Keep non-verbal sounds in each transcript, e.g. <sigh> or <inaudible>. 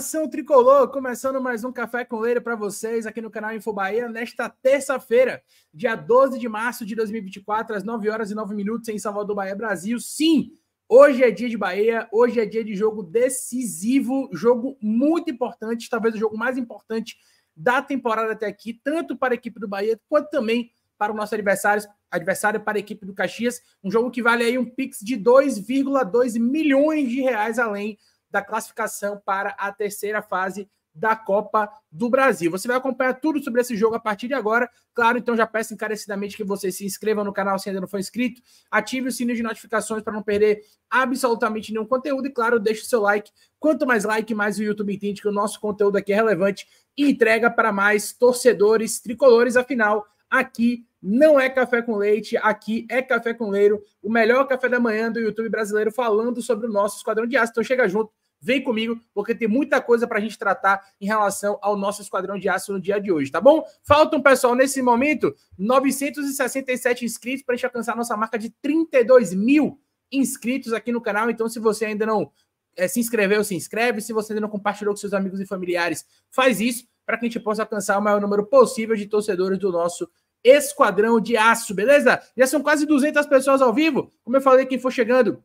Nação Tricolor, começando mais um Café com Leira para vocês aqui no canal Info Bahia, nesta terça-feira, dia 12 de março de 2024, às 9 horas e 9 minutos, em Salvador, Bahia, Brasil. Sim, hoje é dia de Bahia, hoje é dia de jogo decisivo, jogo muito importante, talvez o jogo mais importante da temporada até aqui, tanto para a equipe do Bahia quanto também para o nosso adversário, adversário para a equipe do Caxias. Um jogo que vale aí um pix de 2,2 milhões de reais além da classificação para a terceira fase da Copa do Brasil. Você vai acompanhar tudo sobre esse jogo a partir de agora. Claro, então já peço encarecidamente que você se inscreva no canal se ainda não for inscrito, ative o sininho de notificações para não perder absolutamente nenhum conteúdo e claro, deixe o seu like. Quanto mais like, mais o YouTube entende que o nosso conteúdo aqui é relevante e entrega para mais torcedores tricolores, afinal, aqui não é café com leite, aqui é café com leiro, o melhor café da manhã do YouTube brasileiro falando sobre o nosso esquadrão de aço. Então chega junto Vem comigo, porque tem muita coisa para a gente tratar em relação ao nosso Esquadrão de Aço no dia de hoje, tá bom? Faltam, pessoal, nesse momento, 967 inscritos para a gente alcançar a nossa marca de 32 mil inscritos aqui no canal. Então, se você ainda não é, se inscreveu, se inscreve. Se você ainda não compartilhou com seus amigos e familiares, faz isso para que a gente possa alcançar o maior número possível de torcedores do nosso Esquadrão de Aço, beleza? Já são quase 200 pessoas ao vivo. Como eu falei, quem for chegando,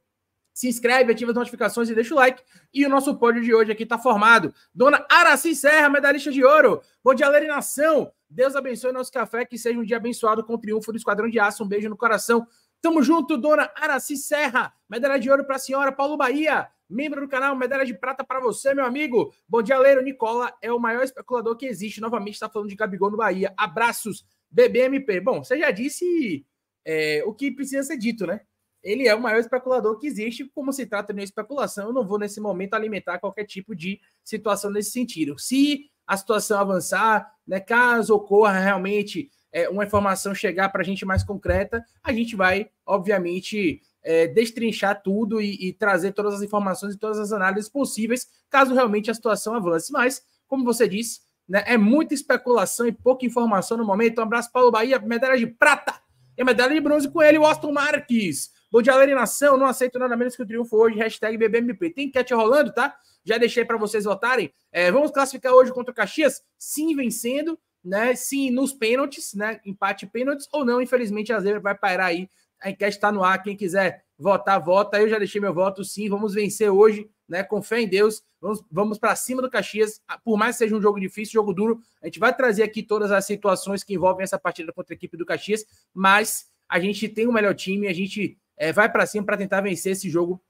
se inscreve, ativa as notificações e deixa o like. E o nosso pódio de hoje aqui está formado. Dona Araci Serra, medalhista de ouro. Bom dia, Leira Nação. Deus abençoe nosso café, que seja um dia abençoado com o triunfo do Esquadrão de Aço. Um beijo no coração. Tamo junto, dona Araci Serra. Medalha de ouro para a senhora Paulo Bahia, membro do canal Medalha de Prata para você, meu amigo. Bom dia, Leiro. Nicola é o maior especulador que existe. Novamente está falando de Gabigol no Bahia. Abraços, BBMP. Bom, você já disse é, o que precisa ser dito, né? ele é o maior especulador que existe. Como se trata de especulação, eu não vou nesse momento alimentar qualquer tipo de situação nesse sentido. Se a situação avançar, né, caso ocorra realmente é, uma informação chegar para a gente mais concreta, a gente vai, obviamente, é, destrinchar tudo e, e, trazer todas as informações e todas as análises possíveis, caso realmente a situação avance. Mas, como você disse, né, é muita especulação e pouca informação no momento. Um abraço, Paulo Bahia, medalha de prata e medalha de bronze com ele, o Aston Marques. Bom dia, Galera Nação. Não aceito nada menos que o triunfo hoje. Hashtag BBMP. Tem enquete rolando, tá? Já deixei para vocês votarem. É, vamos classificar hoje contra o Caxias? Sim, vencendo, né? Sim, nos pênaltis, né? Empate pênaltis ou não. Infelizmente, a zebra vai pairar aí. A enquete está no ar. Quem quiser votar, vota. Eu já deixei meu voto, sim. Vamos vencer hoje, né? Com fé em Deus. Vamos, vamos para cima do Caxias. Por mais que seja um jogo difícil, jogo duro, a gente vai trazer aqui todas as situações que envolvem essa partida contra a equipe do Caxias. Mas a gente tem o melhor time, a gente é, vai para cima para tentar vencer esse jogo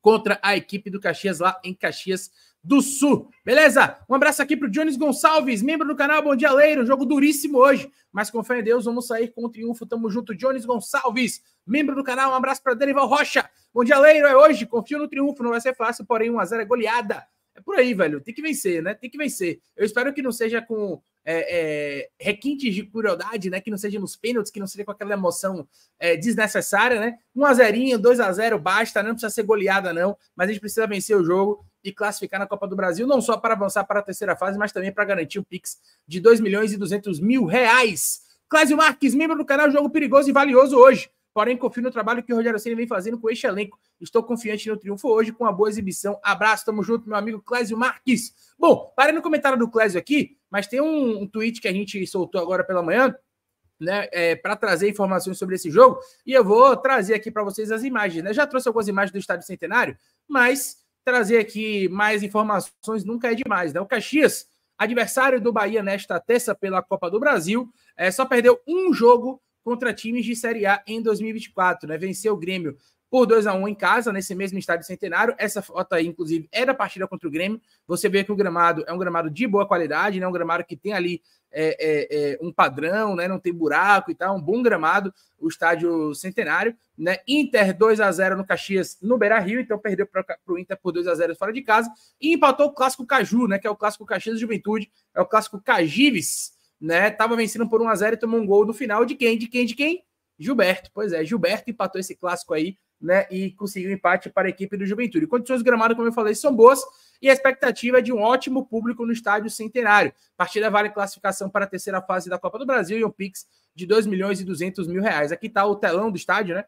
contra a equipe do Caxias lá em Caxias do Sul. Beleza? Um abraço aqui para o Jones Gonçalves, membro do canal Bom Dia Leiro, jogo duríssimo hoje, mas com fé em Deus vamos sair com o triunfo. Tamo junto, Jones Gonçalves, membro do canal. Um abraço para Danival Rocha. Bom Dia Leiro é hoje, confio no triunfo, não vai ser fácil, porém 1 a 0 é goleada. É por aí, velho. Tem que vencer, né? Tem que vencer. Eu espero que não seja com é, é, requintes de crueldade, né? Que não seja nos pênaltis, que não seja com aquela emoção é, desnecessária, né? 1x0, 2x0, basta, não precisa ser goleada, não, mas a gente precisa vencer o jogo e classificar na Copa do Brasil, não só para avançar para a terceira fase, mas também para garantir um Pix de 2 milhões e 200 mil reais. Clásio Marques, membro do canal Jogo Perigoso e Valioso hoje porém confio no trabalho que o Rogério Ceni vem fazendo com este elenco. Estou confiante no triunfo hoje com uma boa exibição. Abraço, tamo junto, meu amigo Clésio Marques. Bom, parei no comentário do Clésio aqui, mas tem um, um tweet que a gente soltou agora pela manhã, né, é, para trazer informações sobre esse jogo, e eu vou trazer aqui para vocês as imagens, né? Já trouxe algumas imagens do estádio centenário, mas trazer aqui mais informações nunca é demais, né? O Caxias, adversário do Bahia nesta terça pela Copa do Brasil, é, só perdeu um jogo contra times de Série A em 2024, né? Venceu o Grêmio por 2 a 1 em casa, nesse mesmo estádio centenário. Essa foto aí, inclusive, é da partida contra o Grêmio. Você vê que o gramado é um gramado de boa qualidade, né? Um gramado que tem ali é, é, é um padrão, né? Não tem buraco e tal, um bom gramado, o estádio centenário, né? Inter 2 a 0 no Caxias, no Beira Rio, então perdeu para o Inter por 2 a 0 fora de casa e empatou o clássico Caju, né? Que é o clássico Caxias Juventude, é o clássico Cajives né? Tava vencendo por 1 a 0 e tomou um gol no final de quem? De quem? De quem? Gilberto. Pois é, Gilberto empatou esse clássico aí, né? E conseguiu empate para a equipe do Juventude. Condições do gramado, como eu falei, são boas e a expectativa é de um ótimo público no estádio Centenário. Partida vale classificação para a terceira fase da Copa do Brasil e um pix de 2 milhões e 200 mil reais. Aqui está o telão do estádio, né?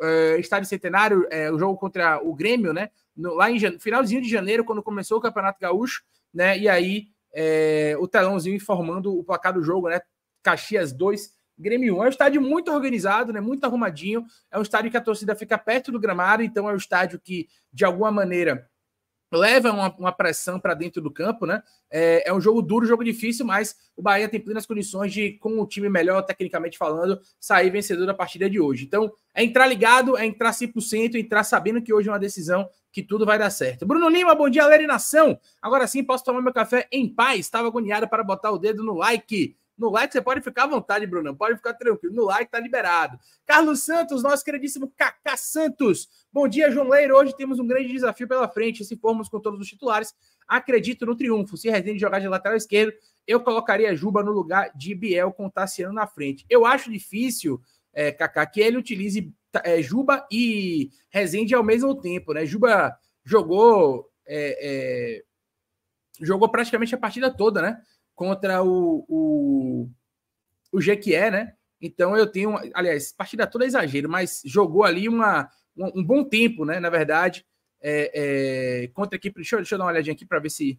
Uh, estádio Centenário, uh, o jogo contra o Grêmio, né? No, lá em finalzinho de janeiro, quando começou o Campeonato Gaúcho, né? E aí é, o telãozinho informando o placar do jogo, né? Caxias 2, Grêmio 1. É um estádio muito organizado, né? Muito arrumadinho. É um estádio que a torcida fica perto do gramado, então é um estádio que, de alguma maneira, leva uma, uma pressão para dentro do campo, né? É, é, um jogo duro, jogo difícil, mas o Bahia tem plenas condições de, com o time melhor, tecnicamente falando, sair vencedor da partida de hoje. Então, é entrar ligado, é entrar 100%, entrar sabendo que hoje é uma decisão que tudo vai dar certo. Bruno Lima, bom dia, Leri Nação. Agora sim posso tomar meu café em paz. Estava agoniado para botar o dedo no like. No like você pode ficar à vontade, Brunão. Pode ficar tranquilo. No like tá liberado. Carlos Santos, nosso queridíssimo Kaká Santos. Bom dia, João Leiro. Hoje temos um grande desafio pela frente. Se formos com todos os titulares, acredito no triunfo. Se Rezende jogar de lateral esquerdo, eu colocaria Juba no lugar de Biel com Tassiano na frente. Eu acho difícil, é, Kaká, que ele utilize Tá, é, Juba e Rezende ao mesmo tempo, né? Juba jogou é, é, jogou praticamente a partida toda, né? Contra o, o, o Jequié, né? Então eu tenho, aliás, partida toda é exagero, mas jogou ali uma, um, um bom tempo, né? Na verdade, é, é, contra a equipe. Deixa, deixa eu dar uma olhadinha aqui para ver se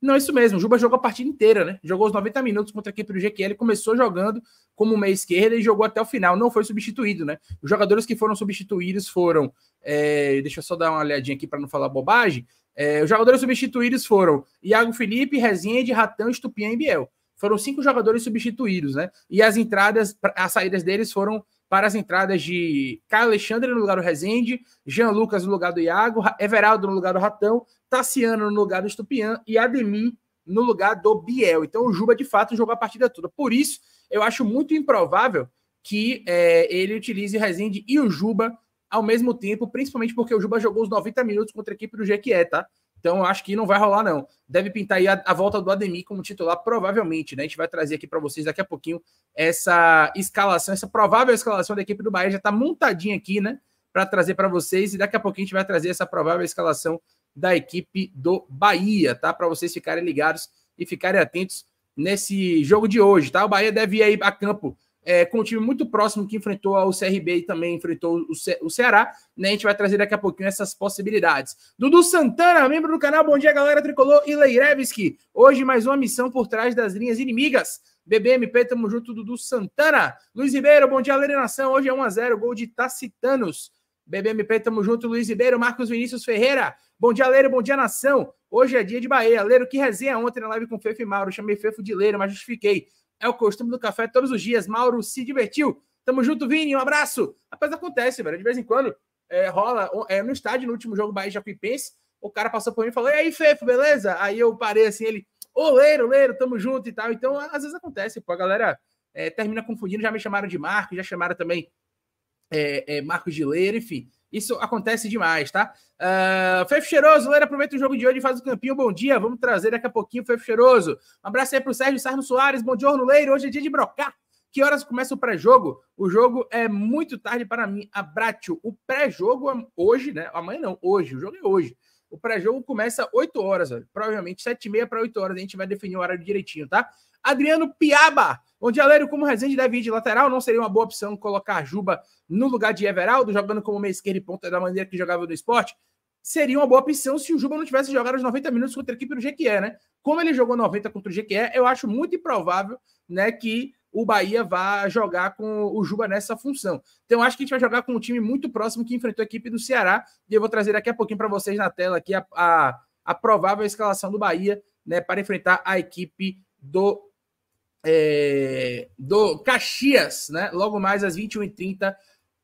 não, isso mesmo. O Juba jogou a partida inteira, né? Jogou os 90 minutos contra a equipe do GQL, começou jogando como meia esquerda e jogou até o final. Não foi substituído, né? Os jogadores que foram substituídos foram. É, deixa eu só dar uma olhadinha aqui para não falar bobagem. É, os jogadores substituídos foram Iago Felipe, Rezende, Ratão, Estupian e Biel. Foram cinco jogadores substituídos, né? E as entradas, as saídas deles foram para as entradas de Caio Alexandre no lugar do Rezende, Jean Lucas no lugar do Iago, Everaldo no lugar do Ratão, Tassiano no lugar do Estupian e Ademir no lugar do Biel. Então o Juba de fato jogou a partida toda. Por isso, eu acho muito improvável que é, ele utilize Rezende e o Juba ao mesmo tempo, principalmente porque o Juba jogou os 90 minutos contra a equipe do Jequié, tá? Então, acho que não vai rolar, não. Deve pintar aí a, a volta do Ademir como titular, provavelmente, né? A gente vai trazer aqui para vocês daqui a pouquinho essa escalação, essa provável escalação da equipe do Bahia. Já está montadinha aqui, né? Para trazer para vocês. E daqui a pouquinho a gente vai trazer essa provável escalação da equipe do Bahia, tá? Para vocês ficarem ligados e ficarem atentos nesse jogo de hoje, tá? O Bahia deve ir aí a campo é, com um time muito próximo que enfrentou o CRB e também enfrentou o, Ce o Ceará. Né? A gente vai trazer daqui a pouquinho essas possibilidades. Dudu Santana, membro do canal Bom Dia Galera Tricolor e Leirevski. Hoje mais uma missão por trás das linhas inimigas. BBMP, tamo junto, Dudu Santana. Luiz Ribeiro, bom dia, Leira Nação. Hoje é 1x0, gol de Tacitanos. BBMP, tamo junto, Luiz Ribeiro, Marcos Vinícius Ferreira. Bom dia, Leiro, bom dia, Nação. Hoje é dia de Bahia. Leiro, que resenha ontem na live com Fefo e Mauro. Chamei Fefo de Leiro, mas justifiquei. É o costume do café todos os dias. Mauro se divertiu. Tamo junto, Vini. Um abraço. Rapaz, acontece, velho. De vez em quando é, rola. É, no estádio, no último jogo Bahia Jacuipense, o cara passou por mim e falou: E aí, Fefo, beleza? Aí eu parei assim, ele, ô Leiro, Leiro, tamo junto e tal. Então, às vezes acontece, pô, a galera é, termina confundindo, já me chamaram de Marcos, já chamaram também é, é, Marcos de Leiro, enfim. Isso acontece demais, tá? Uh, ah, Fef Cheiroso, galera, aproveita o jogo de hoje e faz o campinho. Bom dia, vamos trazer daqui a pouquinho o Fef Cheiroso. Um abraço aí pro Sérgio Sarno Soares. Bom dia, Leiro. Hoje é dia de brocar. Que horas começa o pré-jogo? O jogo é muito tarde para mim. Abraço. O pré-jogo é hoje, né? Amanhã não, hoje. O jogo é hoje. O pré-jogo começa 8 horas, velho. provavelmente 7h30 para 8 horas. A gente vai definir o horário direitinho, tá? Adriano Piaba. Onde Alério, como Rezende deve ir de lateral, não seria uma boa opção colocar Juba no lugar de Everaldo, jogando como meia esquerda e ponta da maneira que jogava no esporte? Seria uma boa opção se o Juba não tivesse jogado os 90 minutos contra a equipe do Jequié, né? Como ele jogou 90 contra o Jequié, eu acho muito improvável né, que o Bahia vá jogar com o Juba nessa função. Então, acho que a gente vai jogar com um time muito próximo que enfrentou a equipe do Ceará, e eu vou trazer daqui a pouquinho para vocês na tela aqui a, a, a provável escalação do Bahia né, para enfrentar a equipe do é, do Caxias, né? Logo mais às 21h30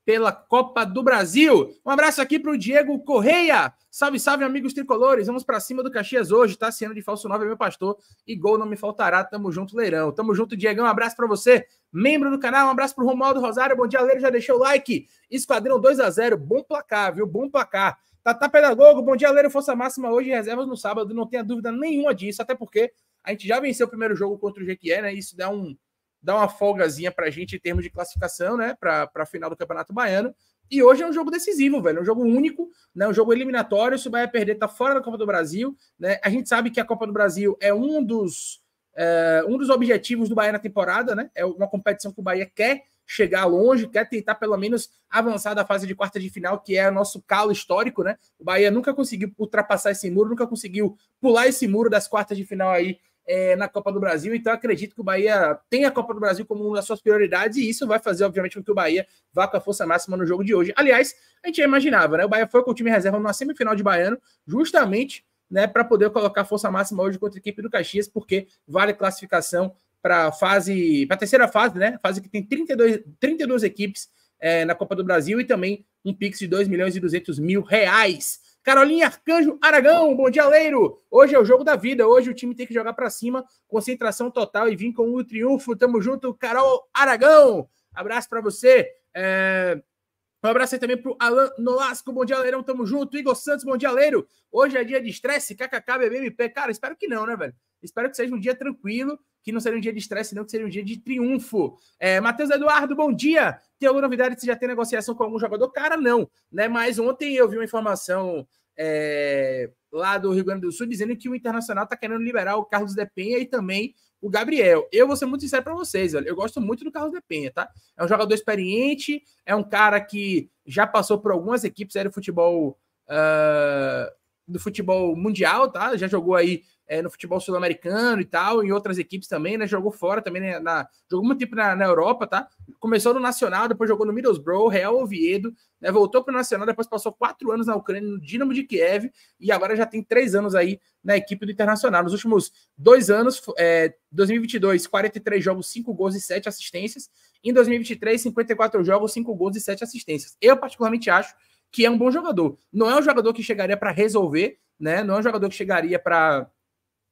pela Copa do Brasil. Um abraço aqui para o Diego Correia. Salve, salve, amigos tricolores. Vamos para cima do Caxias hoje. Tá sendo de falso 9, é meu pastor. E gol não me faltará. Tamo junto, Leirão. Tamo junto, Diegão. Um abraço para você, membro do canal. Um abraço para o Romualdo Rosário. Bom dia, Leiro. Já deixou o like. Esquadrão 2 a 0 Bom placar, viu? Bom placar. Tata Pedagogo, bom dia, Leiro. Força máxima hoje, reservas no sábado. Não tenha dúvida nenhuma disso, até porque a gente já venceu o primeiro jogo contra o Jequié, né? Isso dá um dá uma folgazinha pra gente em termos de classificação, né, para a final do Campeonato Baiano. E hoje é um jogo decisivo, velho, é um jogo único, né, um jogo eliminatório, se o Bahia perder tá fora da Copa do Brasil, né? A gente sabe que a Copa do Brasil é um dos é, um dos objetivos do Bahia na temporada, né? É uma competição que o Bahia quer chegar longe, quer tentar pelo menos avançar da fase de quarta de final, que é o nosso calo histórico, né? O Bahia nunca conseguiu ultrapassar esse muro, nunca conseguiu pular esse muro das quartas de final aí é, na Copa do Brasil. Então, acredito que o Bahia tem a Copa do Brasil como uma das suas prioridades, e isso vai fazer, obviamente, com que o Bahia vá com a força máxima no jogo de hoje. Aliás, a gente já imaginava, né? O Bahia foi com o time reserva numa semifinal de baiano, justamente né, para poder colocar força máxima hoje contra a equipe do Caxias, porque vale classificação para a fase, para a terceira fase, né? Fase que tem 32, 32 equipes é, na Copa do Brasil e também um Pix de 2 milhões e 200 mil reais. Carolinha Arcanjo Aragão, bom dia, Leiro. Hoje é o jogo da vida. Hoje o time tem que jogar para cima, concentração total e vir com o triunfo. Tamo junto, Carol Aragão. Abraço para você. É... Um abraço aí também pro Alan Nolasco. Bom dia, Leirão. Tamo junto. Igor Santos, bom dia, Leiro. Hoje é dia de estresse, KKK, BBMP. Cara, espero que não, né, velho? Espero que seja um dia tranquilo que não seria um dia de estresse, não, que seria um dia de triunfo. É, Matheus Eduardo, bom dia! Tem alguma novidade? Você já tem negociação com algum jogador? Cara, não. Né? Mas ontem eu vi uma informação é, lá do Rio Grande do Sul dizendo que o Internacional está querendo liberar o Carlos de Penha e também o Gabriel. Eu vou ser muito sincero para vocês, olha, eu gosto muito do Carlos de Penha, tá? É um jogador experiente, é um cara que já passou por algumas equipes sério futebol uh, do futebol mundial, tá? Já jogou aí é, no futebol sul-americano e tal, em outras equipes também, né? Jogou fora também, né? Na, jogou muito tempo na, na Europa, tá? Começou no Nacional, depois jogou no Middlesbrough, Real Oviedo, né? Voltou para o Nacional, depois passou quatro anos na Ucrânia, no Dinamo de Kiev, e agora já tem três anos aí na equipe do Internacional. Nos últimos dois anos, é, 2022, 43 jogos, 5 gols e 7 assistências. Em 2023, 54 jogos, 5 gols e 7 assistências. Eu, particularmente, acho que é um bom jogador. Não é um jogador que chegaria para resolver, né? Não é um jogador que chegaria para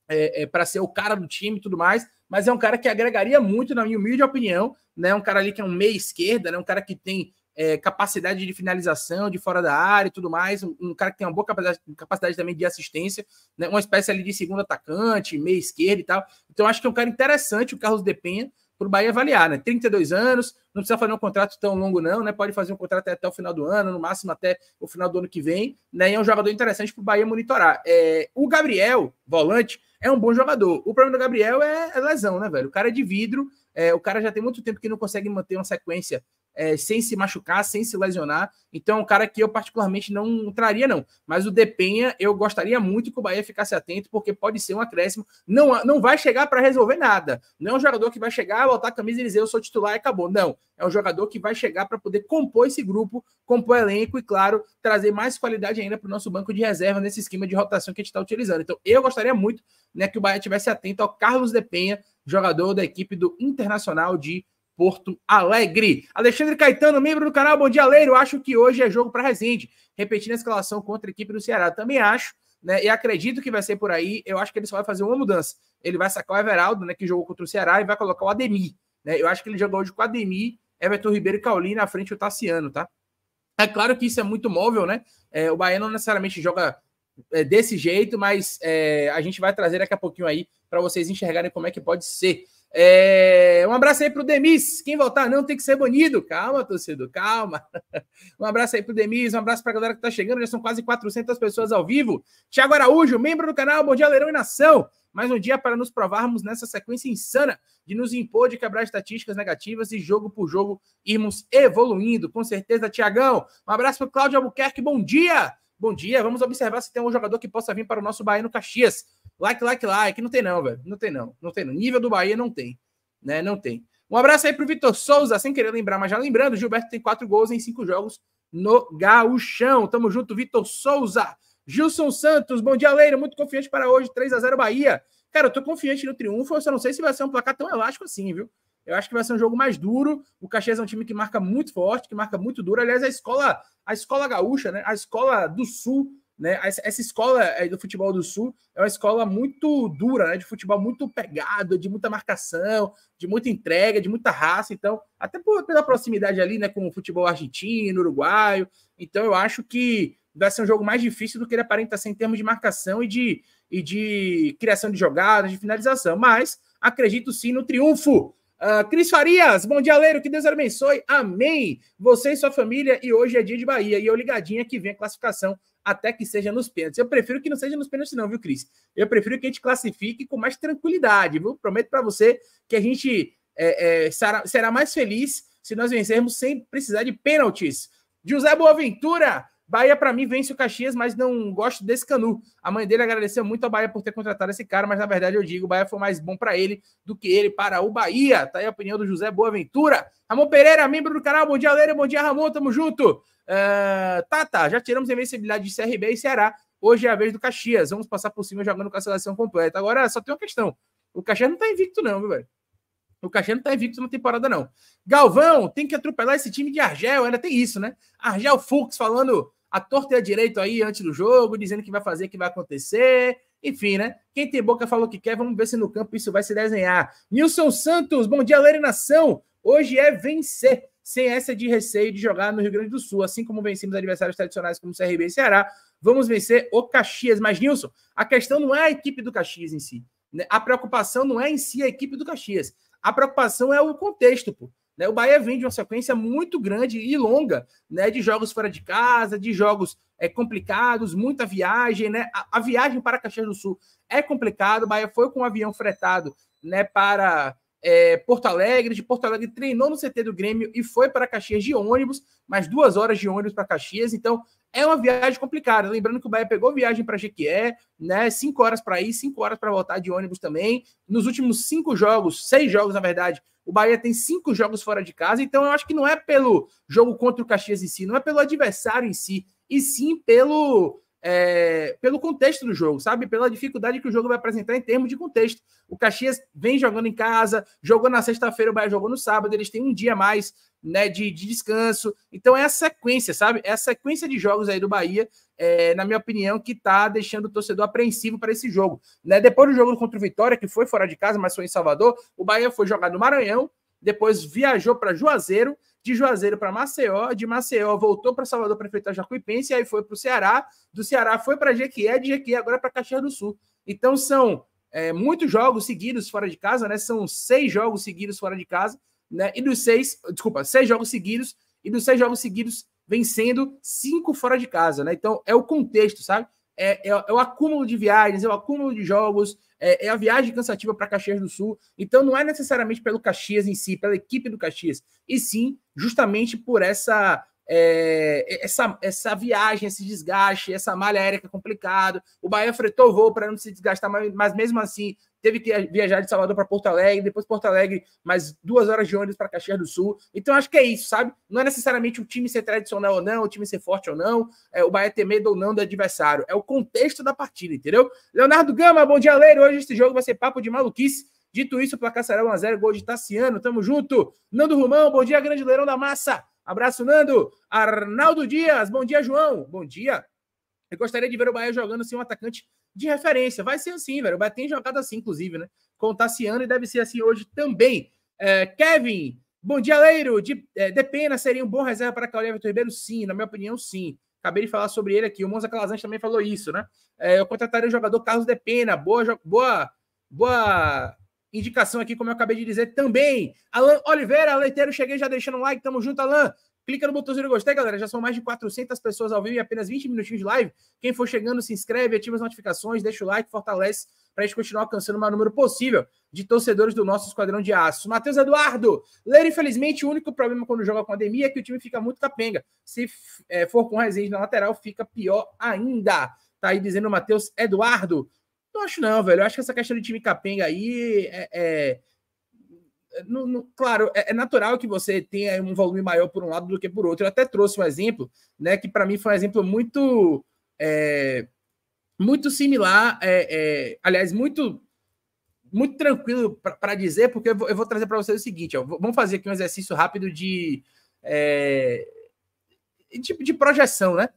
é, é, para ser o cara do time e tudo mais, mas é um cara que agregaria muito, na minha humilde opinião, né? Um cara ali que é um meia esquerda, né? Um cara que tem é, capacidade de finalização de fora da área e tudo mais, um, um cara que tem uma boa capacidade, capacidade também de assistência, né? uma espécie ali de segundo atacante, meia esquerda e tal. Então acho que é um cara interessante o Carlos Depenha, para o Bahia avaliar, né? 32 anos, não precisa fazer um contrato tão longo, não, né? Pode fazer um contrato até, o final do ano, no máximo até o final do ano que vem, né? E é um jogador interessante para o Bahia monitorar. É, o Gabriel, volante, é um bom jogador. O problema do Gabriel é, é lesão, né, velho? O cara é de vidro, é, o cara já tem muito tempo que não consegue manter uma sequência é, sem se machucar, sem se lesionar. Então, é um cara que eu particularmente não traria, não. Mas o Depenha, eu gostaria muito que o Bahia ficasse atento, porque pode ser um acréscimo. Não, não vai chegar para resolver nada. Não é um jogador que vai chegar, ah, botar a camisa e dizer eu sou titular e acabou. Não. É um jogador que vai chegar para poder compor esse grupo, compor elenco e, claro, trazer mais qualidade ainda para o nosso banco de reserva nesse esquema de rotação que a gente está utilizando. Então, eu gostaria muito né, que o Bahia tivesse atento ao Carlos Depenha, jogador da equipe do Internacional de Porto Alegre. Alexandre Caetano, membro do canal Bom Dia Leiro, acho que hoje é jogo para Resende. Repetindo a escalação contra a equipe do Ceará, também acho, né? E acredito que vai ser por aí. Eu acho que ele só vai fazer uma mudança. Ele vai sacar o Everaldo, né, que jogou contra o Ceará e vai colocar o Ademir, né? Eu acho que ele jogou hoje com o Ademir, Everton Ribeiro e Cauli na frente do Tassiano, tá? É claro que isso é muito móvel, né? É, o Bahia não necessariamente joga é, desse jeito, mas é, a gente vai trazer daqui a pouquinho aí para vocês enxergarem como é que pode ser. É, um abraço aí pro Demis. Quem voltar não tem que ser banido. Calma, torcedor, calma. <laughs> Um abraço aí pro Demis, um abraço pra galera que tá chegando. Já são quase 400 pessoas ao vivo. Tiago Araújo, membro do canal Bom Dia Leirão e Nação. Mais um dia para nos provarmos nessa sequência insana de nos impor de quebrar estatísticas negativas e jogo por jogo irmos evoluindo. Com certeza, Tiagão. Um abraço pro Cláudio Albuquerque. Bom dia. Bom dia. Vamos observar se tem um jogador que possa vir para o nosso Bahia no Caxias. Like, like, like. Não tem não, velho. Não tem não. Não tem não. Nível do Bahia não tem. Né? Não tem. Um abraço aí pro Vitor Souza, sem querer lembrar, mas já lembrando, Gilberto tem quatro gols em cinco jogos no Gaúchão. Tamo junto, Vitor Souza. Gilson Santos, bom dia, Leira. Muito confiante para hoje, 3 a 0 Bahia. Cara, eu tô confiante no triunfo, eu só não sei se vai ser um placar tão elástico assim, viu? Eu acho que vai ser um jogo mais duro. O Caxias é um time que marca muito forte, que marca muito duro. Aliás, a escola, a escola gaúcha, né? A escola do Sul né? Essa escola é do futebol do Sul é uma escola muito dura, né? de futebol muito pegado, de muita marcação, de muita entrega, de muita raça. Então, até por, pela proximidade ali né, com o futebol argentino, uruguaio. Então, eu acho que vai ser um jogo mais difícil do que ele aparenta ser em termos de marcação e de, e de criação de jogadas, de finalização. Mas acredito sim no triunfo Uh, Cris Farias, bom dia, Leiro, que Deus abençoe, amém. Você e sua família, e hoje é dia de Bahia, e eu ligadinha que vem a classificação até que seja nos pênaltis. Eu prefiro que não seja nos pênaltis, não, viu, Cris? Eu prefiro que a gente classifique com mais tranquilidade, viu? Prometo para você que a gente é, é, será, será mais feliz se nós vencermos sem precisar de pênaltis. José Boaventura, Bahia para mim vence o Caxias, mas não gosto desse Canu. A mãe dele agradeceu muito ao Bahia por ter contratado esse cara, mas na verdade eu digo, o Bahia foi mais bom para ele do que ele para o Bahia. Tá aí a opinião do José Boaventura. Ramon Pereira, membro do canal, bom dia, Leira, bom dia, Ramon, tamo junto. Uh, tá, tá. Já tiramos a invencibilidade de CRB e Ceará. Hoje é a vez do Caxias. Vamos passar por cima jogando com a seleção completa. Agora, só tem uma questão. O Caxias não tá invicto, não, viu, velho? O Caxias não tá invicto na temporada, não. Galvão, tem que atropelar esse time de Argel. Ainda tem isso, né? Argel Fux falando a torta e a direito aí antes do jogo, dizendo que vai fazer, que vai acontecer. Enfim, né? Quem tem boca falou que quer, vamos ver se no campo isso vai se desenhar. Nilson Santos, bom dia, Leira Hoje é vencer sem essa de receio de jogar no Rio Grande do Sul. Assim como vencemos adversários tradicionais como CRB e Ceará, vamos vencer o Caxias. Mas, Nilson, a questão não é a equipe do Caxias em si. Né? A preocupação não é em si a equipe do Caxias. A preocupação é o contexto, pô. Né? O Bahia vem de uma sequência muito grande e longa, né? De jogos fora de casa, de jogos é, complicados, muita viagem, né? A, a viagem para Caxias do Sul é complicada. O Bahia foi com um avião fretado, né? Para é, Porto Alegre, de Porto Alegre treinou no CT do Grêmio e foi para Caxias de ônibus, mais duas horas de ônibus para Caxias, então é uma viagem complicada. Lembrando que o Bahia pegou viagem para Jequié, né? Cinco horas para ir, cinco horas para voltar de ônibus também. Nos últimos cinco jogos, seis jogos na verdade, o Bahia tem cinco jogos fora de casa, então eu acho que não é pelo jogo contra o Caxias em si, não é pelo adversário em si, e sim pelo é, pelo contexto do jogo, sabe? Pela dificuldade que o jogo vai apresentar em termos de contexto. O Caxias vem jogando em casa, jogou na sexta-feira, o Bahia jogou no sábado, eles têm um dia mais né, de, de, descanso. Então é a sequência, sabe? É a sequência de jogos aí do Bahia, é, na minha opinião, que tá deixando o torcedor apreensivo para esse jogo. Né? Depois do jogo contra o Vitória, que foi fora de casa, mas foi em Salvador, o Bahia foi jogar no Maranhão, depois viajou para Juazeiro de Juazeiro para Maceió, de Maceió voltou para Salvador para enfrentar Jacuipense, aí foi para o Ceará, do Ceará foi para Jequié, de Jequié agora para Caxias do Sul. Então são é, muitos jogos seguidos fora de casa, né? São seis jogos seguidos fora de casa, né? E dos seis, desculpa, seis jogos seguidos, e dos seis jogos seguidos vencendo cinco fora de casa, né? Então é o contexto, sabe? É, é, é o acúmulo de viagens, é o acúmulo de jogos, é, é a viagem cansativa para Caxias do Sul. Então não é necessariamente pelo Caxias em si, pela equipe do Caxias, e sim justamente por essa é, é, essa, essa viagem, esse desgaste, essa malha aérea que é complicado. O Bahia fretou o voo para não se desgastar, mas, mas mesmo assim teve que viajar de Salvador para Porto Alegre, depois Porto Alegre, mais duas horas de ônibus para Caxias do Sul. Então acho que é isso, sabe? Não é necessariamente o time ser tradicional ou não, o time ser forte ou não, é, o Bahia ter medo ou não do adversário. É o contexto da partida, entendeu? Leonardo Gama, bom dia, Leiro. Hoje este jogo vai ser papo de maluquice. Dito isso, o placar será 1x0, gol de Tassiano. Tamo junto. Nando Romão, bom dia, grande leirão da massa. Abraço, Nando. Arnaldo Dias. Bom dia, João. Bom dia. Eu gostaria de ver o Bahia jogando assim um atacante de referência. Vai ser assim, velho. O Bahia tem jogado assim, inclusive, né? Com o Tassiano e deve ser assim hoje também. É, Kevin, bom dia, Leiro. De, é, de pena seria um bom reserva para Claudio Everton Ribeiro? Sim, na minha opinião, sim. Acabei de falar sobre ele aqui. O Monza Calazans também falou isso, né? É, eu contrataria o jogador Carlos Depena. Boa, boa, boa Indicação aqui, como eu acabei de dizer, também. Alan Oliveira, leiteiro, cheguei já deixando um like. Tamo junto, Alan. Clica no botãozinho de gostei, galera. Já são mais de 400 pessoas ao vivo e apenas 20 minutinhos de live. Quem for chegando, se inscreve, ativa as notificações, deixa o like, fortalece para a gente continuar alcançando o maior número possível de torcedores do nosso esquadrão de aço. Matheus Eduardo, ler infelizmente, o único problema quando joga com a Ademir é que o time fica muito capenga. Se é, for com o Rezende na lateral, fica pior ainda. Tá aí dizendo o Matheus Eduardo. Não acho não, velho. Eu acho que essa questão de time capenga aí é... é... No, no, claro, é, é, natural que você tenha um volume maior por um lado do que por outro. Eu até trouxe um exemplo, né, que para mim foi um exemplo muito, é, muito similar, é, é aliás, muito, muito tranquilo para dizer, porque eu vou, eu vou trazer para vocês o seguinte: ó, vamos fazer aqui um exercício rápido de, é, de, de projeção, né?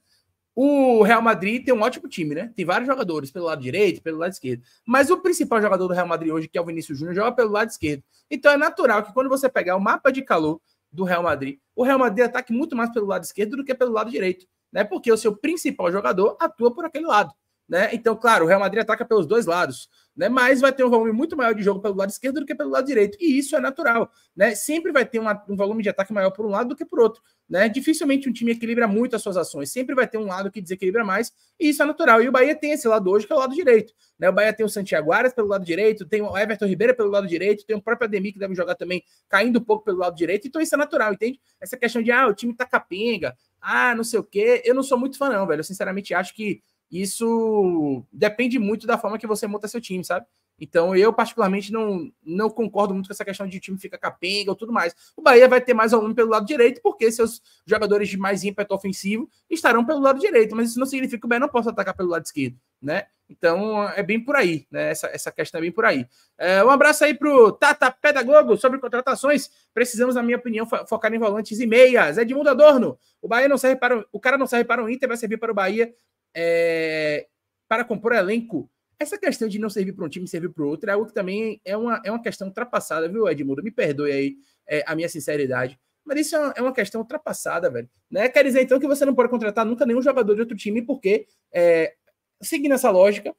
O Real Madrid tem um ótimo time, né? Tem vários jogadores pelo lado direito, pelo lado esquerdo. Mas o principal jogador do Real Madrid hoje, que é o Vinícius Júnior, joga pelo lado esquerdo. Então é natural que quando você pegar o mapa de calor do Real Madrid, o Real Madrid ataque muito mais pelo lado esquerdo do que pelo lado direito, né? Porque o seu principal jogador atua por aquele lado. Né? Então, claro, o Real Madrid ataca pelos dois lados, né? mas vai ter um volume muito maior de jogo pelo lado esquerdo do que pelo lado direito, e isso é natural. Né? Sempre vai ter uma, um volume de ataque maior por um lado do que por outro. Né? Dificilmente um time equilibra muito as suas ações, sempre vai ter um lado que desequilibra mais, e isso é natural. E o Bahia tem esse lado hoje, que é o lado direito. Né? O Bahia tem o Santiago Arias pelo lado direito, tem o Everton Ribeiro pelo lado direito, tem o próprio Ademir que deve jogar também caindo um pouco pelo lado direito, então isso é natural, entende? Essa questão de, ah, o time tá capenga, ah, não sei o quê, eu não sou muito fã, não, velho. Eu sinceramente acho que isso depende muito da forma que você monta seu time, sabe? Então, eu particularmente não, não concordo muito com essa questão de o time ficar capenga ou tudo mais. O Bahia vai ter mais volume pelo lado direito, porque seus jogadores de mais ímpeto ofensivo estarão pelo lado direito, mas isso não significa que o Bahia não possa atacar pelo lado esquerdo, né? Então, é bem por aí, né? Essa, essa questão é bem por aí. É, um abraço aí pro Tata Pedagogo sobre contratações. Precisamos, na minha opinião, fo focar em volantes e meias. Edmundo Adorno, o Bahia não serve para o, o cara não serve para o Inter, vai servir para o Bahia é, para compor elenco, essa questão de não servir para um time e servir para o outro é algo que também é uma, é uma questão ultrapassada, viu, Edmundo? Me perdoe aí é, a minha sinceridade. Mas isso é, é uma, questão ultrapassada, velho. Né? Quer dizer, então, que você não pode contratar nunca nenhum jogador de outro time, porque, é, seguindo essa lógica,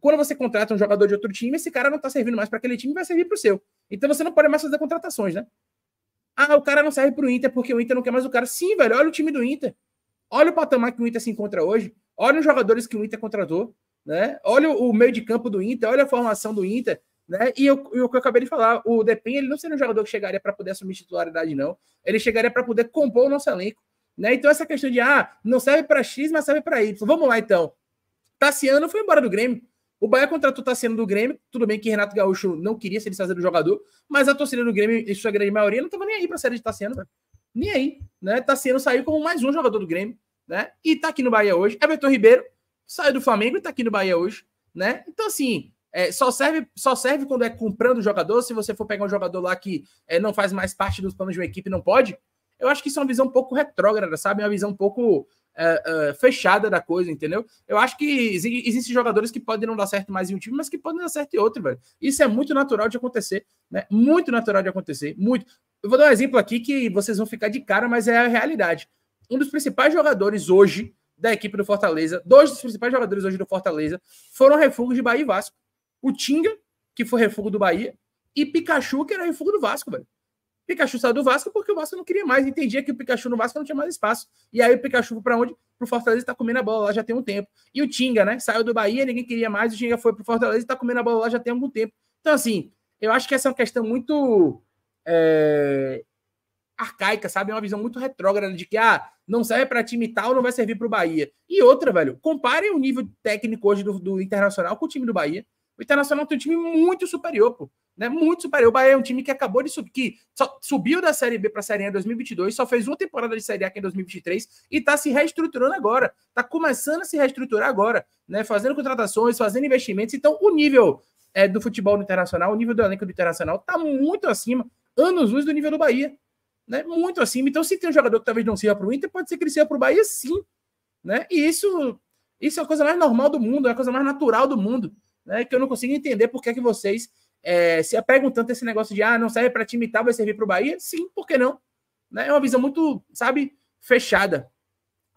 quando você contrata um jogador de outro time, esse cara não está servindo mais para aquele time, vai servir para o seu. Então você não pode mais fazer contratações, né? Ah, o cara não serve para o Inter porque o Inter não quer mais o cara. Sim, velho, olha o time do Inter. Olha o patamar que o Inter se encontra hoje. Olha os jogadores que o Inter contratou, né? Olha o meio de campo do Inter, olha a formação do Inter, né? E o que eu, eu, acabei de falar, o Depen ele não seria um jogador que chegaria para poder assumir titularidade, não. Ele chegaria para poder compor o nosso elenco, né? Então essa questão de ah, não serve para X, mas serve para Y. Vamos lá então. Tassiano foi embora do Grêmio. O Bahia contratou Tassiano do Grêmio. Tudo bem que Renato Gaúcho não queria se desfazer do jogador, mas a torcida do Grêmio, em sua grande maioria, não estava nem aí para a série de Tassiano, nem aí, né? Tassiano saiu como mais um jogador do Grêmio né? E tá aqui no Bahia hoje. Everton Ribeiro saiu do Flamengo e tá aqui no Bahia hoje, né? Então, assim, é, só, serve, só serve quando é comprando o jogador. Se você for pegar um jogador lá que é, não faz mais parte dos planos de uma equipe, não pode. Eu acho que isso é uma visão um pouco retrógrada, sabe? É uma visão um pouco é, é, fechada da coisa, entendeu? Eu acho que existem jogadores que podem não dar certo mais em um time, mas que podem dar certo em outro, velho. Isso é muito natural de acontecer, né? Muito natural de acontecer, muito. Eu vou dar um exemplo aqui que vocês vão ficar de cara, mas é a realidade um dos principais jogadores hoje da equipe do Fortaleza, dois dos principais jogadores hoje do Fortaleza, foram refugos de Bahia e Vasco. O Tinga, que foi refúgio do Bahia, e Pikachu, que era refúgio do Vasco, velho. Pikachu saiu do Vasco porque o Vasco não queria mais, entendia que o Pikachu no Vasco não tinha mais espaço. E aí o Pikachu foi para onde? Pro Fortaleza tá comendo a bola lá já tem um tempo. E o Tinga, né? Saiu do Bahia, ninguém queria mais, o Tinga foi pro Fortaleza e tá comendo a bola lá já tem algum tempo. Então, assim, eu acho que essa é uma questão muito é, arcaica, sabe? é Uma visão muito retrógrada de que, ah, não serve para time tal, não vai servir para o Bahia. E outra, velho, comparem o nível técnico hoje do, do, Internacional com o time do Bahia. O Internacional tem um time muito superior, pô. Né? Muito superior. O Bahia é um time que acabou de subir, que só subiu da Série B para a Série A em 2022, só fez uma temporada de Série A aqui em 2023 e está se reestruturando agora. Está começando a se reestruturar agora, né? Fazendo contratações, fazendo investimentos. Então, o nível é, do futebol do Internacional, o nível do elenco do Internacional está muito acima, anos luz do nível do Bahia né? Muito acima. Então, se tem um jogador que talvez não sirva para o Inter, pode ser que ele sirva para o Bahia, sim. Né? E isso, isso é a coisa mais normal do mundo, é a coisa mais natural do mundo. Né? Que eu não consigo entender por que, é que vocês é, se apegam tanto a esse negócio de ah, não serve para time tal, vai servir para o Bahia. Sim, por que não? Né? É uma visão muito, sabe, fechada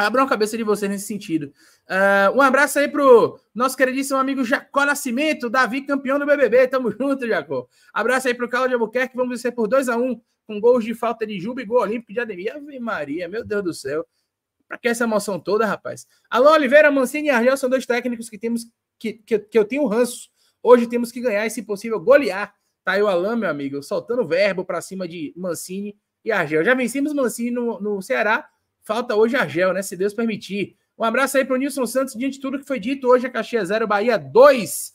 abram a cabeça de vocês nesse sentido. Uh, um abraço aí pro nosso queridíssimo amigo Jacó Nascimento, Davi, campeão do BBB. Tamo junto, Jacó. Abraço aí pro Carlos de Albuquerque. Vamos vencer por 2 a 1 um, com gols de falta de Juba e gol olímpico de Ademir. Ave Maria, meu Deus do céu. Pra que essa emoção toda, rapaz? Alô, Oliveira, Mancini e Argel são dois técnicos que temos que, que, que eu tenho ranço. Hoje temos que ganhar e, se possível, golear. Tá aí o Alain, meu amigo, soltando verbo para cima de Mancini e Argel. Já vencemos Mancini no, no Ceará Falta hoje Argel, né? Se Deus permitir. Um abraço aí para o Nilson Santos. Diante de tudo que foi dito hoje, a Caxias 0, Bahia 2.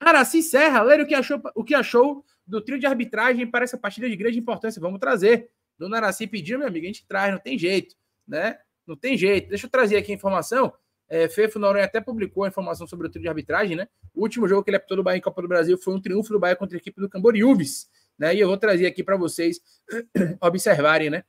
Araci Serra, ler o que achou, o que achou do trio de arbitragem para essa partida de grande importância. Vamos trazer. Dona Araci pediu, meu amigo, a gente traz, não tem jeito, né? Não tem jeito. Deixa eu trazer aqui a informação. É, Fefo Noronha até publicou a informação sobre o trio de arbitragem, né? O último jogo que ele apitou do Bahia em Copa do Brasil foi um triunfo do Bahia contra a equipe do Camboriúves, né? E eu vou trazer aqui para vocês <clears throat> observarem, né?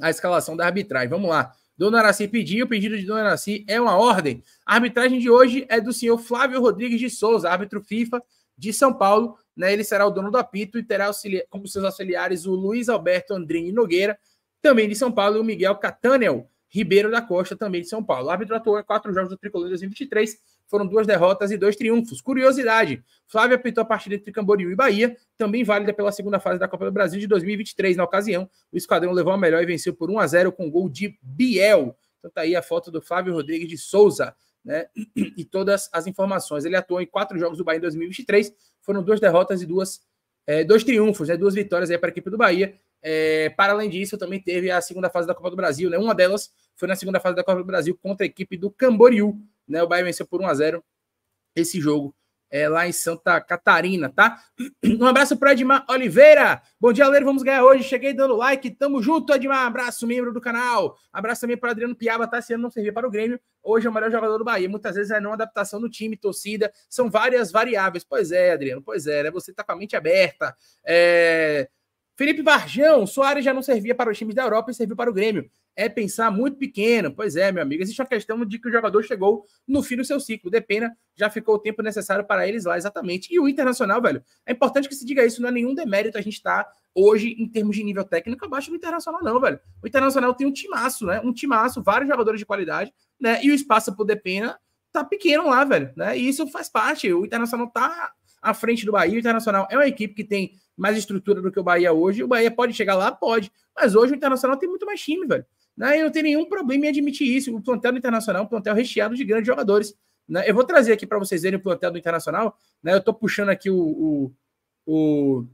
a escalação da arbitragem. Vamos lá. Dona Araci pediu, o pedido de Dona Araci é uma ordem. A arbitragem de hoje é do senhor Flávio Rodrigues de Souza, árbitro FIFA de São Paulo. Né? Ele será o dono do apito e terá auxilia... como seus auxiliares o Luiz Alberto Andrini Nogueira, também de São Paulo, e o Miguel Catânel Ribeiro da Costa, também de São Paulo. O árbitro atuou em quatro jogos do Tricolor 2023 foram duas derrotas e dois triunfos. Curiosidade: Flávio apitou a partida entre Camboriú e Bahia, também válida pela segunda fase da Copa do Brasil de 2023. Na ocasião, o Esquadrão levou a melhor e venceu por 1 a 0 com gol de Biel. Então tá aí a foto do Flávio Rodrigues de Souza. Né? E todas as informações. Ele atuou em quatro jogos do Bahia em 2023, foram duas derrotas e duas, é, dois triunfos, né? duas vitórias para a equipe do Bahia. É, para além disso, também teve a segunda fase da Copa do Brasil, né? Uma delas foi na segunda fase da Copa do Brasil contra a equipe do Camboriú né? O Bahia venceu por 1 a 0 esse jogo é, lá em Santa Catarina, tá? Um abraço para Edmar Oliveira. Bom dia, Leiro. Vamos ganhar hoje. Cheguei dando like. Tamo junto, Edmar. Abraço, membro do canal. Abraço também para Adriano Piaba, tá? Se ele não servir para o Grêmio, hoje é o melhor jogador do Bahia. Muitas vezes é não adaptação no time, torcida. São várias variáveis. Pois é, Adriano. Pois é, né? Você tá com a mente aberta. É... Felipe Varjão, Soares já não servia para os times da Europa e serviu para o Grêmio é pensar muito pequeno. Pois é, meu amigo, existe a questão de que o jogador chegou no fim do seu ciclo. De pena, já ficou o tempo necessário para eles lá, exatamente. E o Internacional, velho, é importante que se diga isso, não é nenhum demérito a gente estar tá hoje, em termos de nível técnico, abaixo do Internacional, não, velho. O Internacional tem um timaço, né? Um timaço, vários jogadores de qualidade, né? E o espaço pro Depena tá pequeno lá, velho, né? E isso faz parte. O Internacional tá à frente do Bahia. O Internacional é uma equipe que tem mais estrutura do que o Bahia hoje. O Bahia pode chegar lá? Pode. Mas hoje o Internacional tem muito mais time, velho. Né? E não tem nenhum problema em admitir isso. O plantel do Internacional é um plantel recheado de grandes jogadores. Né? Eu vou trazer aqui para vocês verem o plantel do Internacional. Né? Eu estou puxando aqui o, o, o,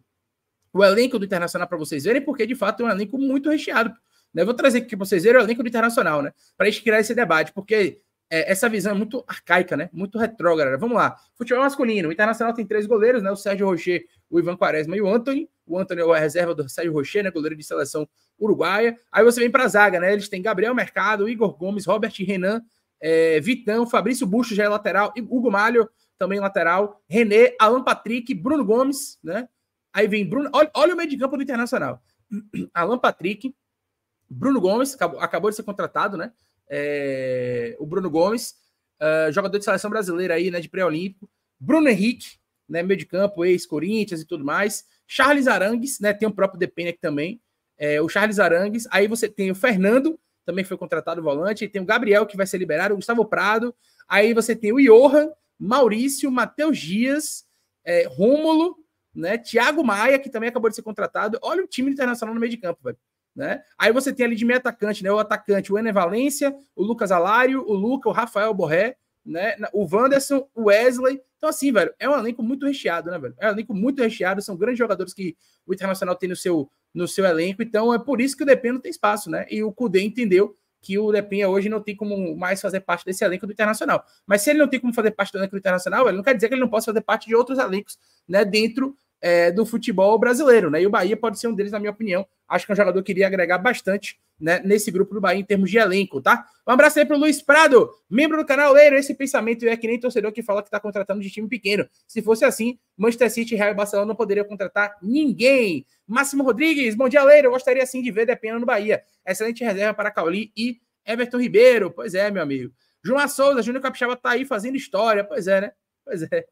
o elenco do Internacional para vocês verem, porque de fato é um elenco muito recheado. Né? Eu vou trazer aqui para vocês verem o elenco do Internacional, né? para a gente criar esse debate, porque é, essa visão é muito arcaica, né? muito retrógrada. Vamos lá. Futebol masculino. O Internacional tem três goleiros, né? o Sérgio Rocher, o Ivan Quaresma e o Anthony. O Anthony é a reserva do Sérgio Rocher, né? goleiro de seleção uruguaia. Aí você vem para a zaga, né? Eles têm Gabriel Mercado, Igor Gomes, Robert Renan, é, Vitão, Fabrício Busto já é lateral, Hugo Malho também lateral, René, Alan Patrick, Bruno Gomes, né? Aí vem Bruno, olha, olha o meio de campo do Internacional. <clears throat> Alan Patrick, Bruno Gomes, acabou, acabou de ser contratado, né? É, o Bruno Gomes, uh, jogador de seleção brasileira aí, né, de pré-olímpico. Bruno Henrique, né, meio de campo, ex-Corinthians e tudo mais. Charles Arangues, né, tem o próprio Depena aqui também é, o Charles Arangues, aí você tem o Fernando, também foi contratado volante, tem o Gabriel, que vai ser liberado, o Gustavo Prado, aí você tem o Johan, Maurício, Matheus Dias, é, Rômulo, né, Thiago Maia, que também acabou de ser contratado. Olha o time internacional no meio de campo, velho. Né? Aí você tem ali de meio atacante, né? O atacante, o Ené Valência, o Lucas Alário, o Luca, o Rafael Borré, né? O Wanderson, o Wesley. Então, assim, velho, é um elenco muito recheado, né, velho? É um elenco muito recheado, são grandes jogadores que o Internacional tem no seu, no seu elenco. Então é por isso que o Depena não tem espaço, né? E o Cudê entendeu que o Depinha hoje não tem como mais fazer parte desse elenco do Internacional. Mas se ele não tem como fazer parte do elenco do Internacional, ele não quer dizer que ele não possa fazer parte de outros elencos, né, dentro é, do futebol brasileiro, né? E o Bahia pode ser um deles, na minha opinião. Acho que é um jogador que iria agregar bastante né, nesse grupo do Bahia em termos de elenco, tá? Um abraço aí pro Luiz Prado, membro do canal Leiro. Esse pensamento é que nem torcedor que fala que tá contratando de time pequeno. Se fosse assim, Manchester City, Real e Barcelona não poderiam contratar ninguém. Máximo Rodrigues, bom dia, Leiro. Eu gostaria sim de ver Depena no Bahia. Excelente reserva para Cauli e Everton Ribeiro. Pois é, meu amigo. João Souza, Júnior Capixaba tá aí fazendo história. Pois é, né? Pois é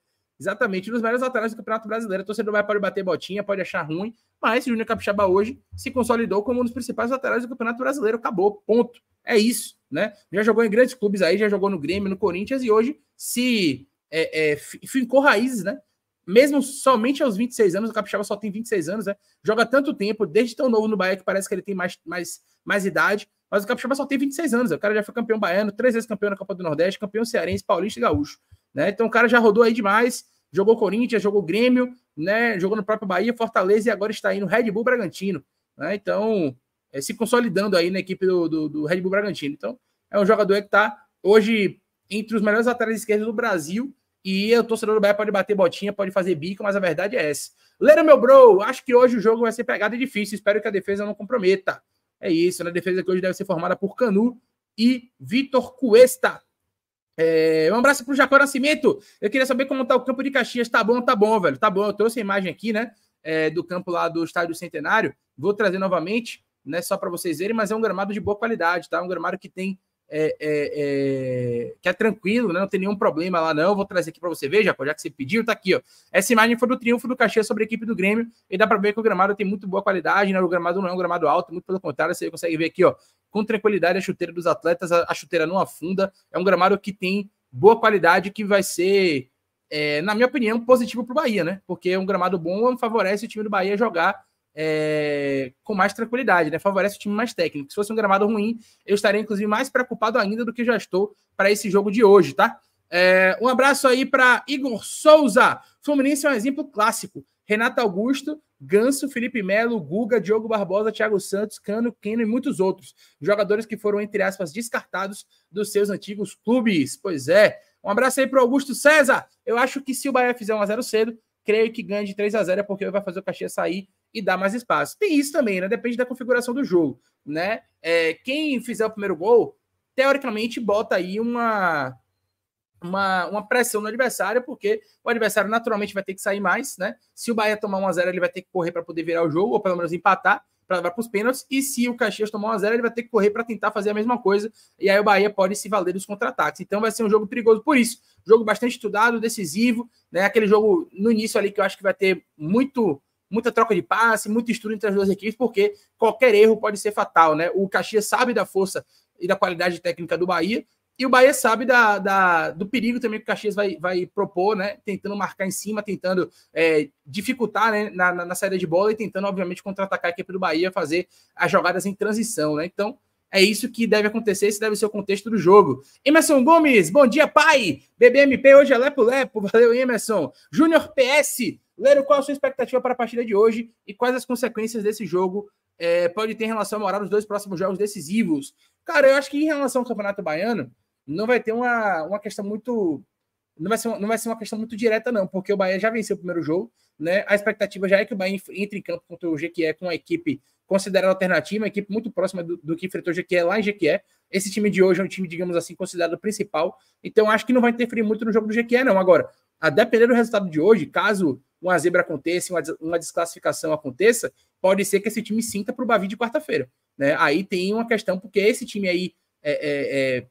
exatamente nos melhores laterais do Campeonato Brasileiro. O torcedor vai pode bater botinha, pode achar ruim, mas o Júnior Capixaba hoje se consolidou como um dos principais laterais do Campeonato Brasileiro. Acabou, ponto. É isso, né? Já jogou em grandes clubes aí, já jogou no Grêmio, no Corinthians e hoje se é, é, fincou raízes, né? Mesmo somente aos 26 anos, o Capixaba só tem 26 anos, né? Joga tanto tempo, desde tão novo no Bahia que parece que ele tem mais, mais, mais idade, mas o Capixaba só tem 26 anos. O cara já foi campeão baiano, três vezes campeão na Copa do Nordeste, campeão cearense, paulista e gaúcho. Né? Então o cara já rodou aí demais, jogou Corinthians, jogou Grêmio, né? jogou no próprio Bahia, Fortaleza e agora está aí no Red Bull Bragantino. Né? Então, é, se consolidando aí na equipe do, do, do, Red Bull Bragantino. Então, é um jogador que está hoje entre os melhores laterais esquerdos do Brasil. E o torcedor do Bahia pode bater botinha, pode fazer bico, mas a verdade é essa. Lera, meu bro, acho que hoje o jogo vai ser pegada difícil. Espero que a defesa não comprometa. É isso, na né? A defesa que hoje deve ser formada por Canu e Vitor Cuesta. É, um abraço pro Jacó Nascimento. Eu queria saber como tá o campo de Caxias. Tá bom, tá bom, velho. Tá bom. Eu trouxe a imagem aqui, né? É, do campo lá do Estádio Centenário. Vou trazer novamente, né? Só para vocês verem, mas é um gramado de boa qualidade, tá? Um gramado que tem. É, é, é que é tranquilo, né? Não tem nenhum problema lá, não. Vou trazer aqui para você ver, Jacó, já que você pediu, tá aqui, ó. Essa imagem foi do triunfo do Caxias sobre a equipe do Grêmio. E dá para ver que o gramado tem muito boa qualidade, né? O gramado não é um gramado alto, muito pelo contrário, você consegue ver aqui, ó com tranquilidade a chuteira dos atletas, a, a chuteira não afunda. É um gramado que tem boa qualidade, que vai ser, é, na minha opinião, positivo para o Bahia, né? Porque é um gramado bom favorece o time do Bahia jogar é, com mais tranquilidade, né? Favorece o time mais técnico. Se fosse um gramado ruim, eu estaria, inclusive, mais preocupado ainda do que já estou para esse jogo de hoje, tá? É, um abraço aí para Igor Souza. Fluminense é um exemplo clássico. Renato Augusto, Ganso, Felipe Melo, Guga, Diogo Barbosa, Thiago Santos, Cano, Keno e muitos outros. Jogadores que foram, entre aspas, descartados dos seus antigos clubes. Pois é. Um abraço aí para Augusto César. Eu acho que se o Bahia fizer 1x0 cedo, creio que ganha de 3 a 0 é porque vai fazer o Caxias sair e dar mais espaço. Tem isso também, né? Depende da configuração do jogo, né? É, quem fizer o primeiro gol, teoricamente, bota aí uma uma, uma pressão no adversário, porque o adversário naturalmente vai ter que sair mais, né? Se o Bahia tomar 1x0, ele vai ter que correr para poder virar o jogo, ou pelo menos empatar, para levar para os pênaltis. E se o Caxias tomar 1x0, ele vai ter que correr para tentar fazer a mesma coisa. E aí o Bahia pode se valer dos contra-ataques. Então vai ser um jogo perigoso por isso. Jogo bastante estudado, decisivo, né? Aquele jogo no início ali que eu acho que vai ter muito. Muita troca de passe, muito estudo entre as duas equipes, porque qualquer erro pode ser fatal, né? O Caxias sabe da força e da qualidade técnica do Bahia, e o Bahia sabe da, da, do perigo também que o Caxias vai, vai propor, né? Tentando marcar em cima, tentando é, dificultar né? na, na, na, saída de bola e tentando, obviamente, contra-atacar a equipe do Bahia, fazer as jogadas em transição, né? Então, é isso que deve acontecer, esse deve ser o contexto do jogo. Emerson Gomes, bom dia, pai! BBMP hoje é lepo-lepo, <laughs> valeu, Emerson. Júnior PS, Lero, qual a sua expectativa para a partida de hoje e quais as consequências desse jogo é, pode ter em relação ao moral dos dois próximos jogos decisivos? Cara, eu acho que em relação ao Campeonato Baiano, não vai ter uma, uma questão muito. Não vai, ser uma, não vai ser uma questão muito direta, não, porque o Bahia já venceu o primeiro jogo, né? A expectativa já é que o Bahia entre em campo contra o Jequié com uma equipe considerada alternativa, uma equipe muito próxima do, do que enfrentou o Jequié lá em Jequié. Esse time de hoje é um time, digamos assim, considerado principal, então acho que não vai interferir muito no jogo do Jequié, não. Agora, a depender do resultado de hoje, caso uma zebra aconteça, uma, uma desclassificação aconteça, pode ser que esse time sinta para o Bavi de quarta-feira, né? Aí tem uma questão, porque esse time aí é, é, é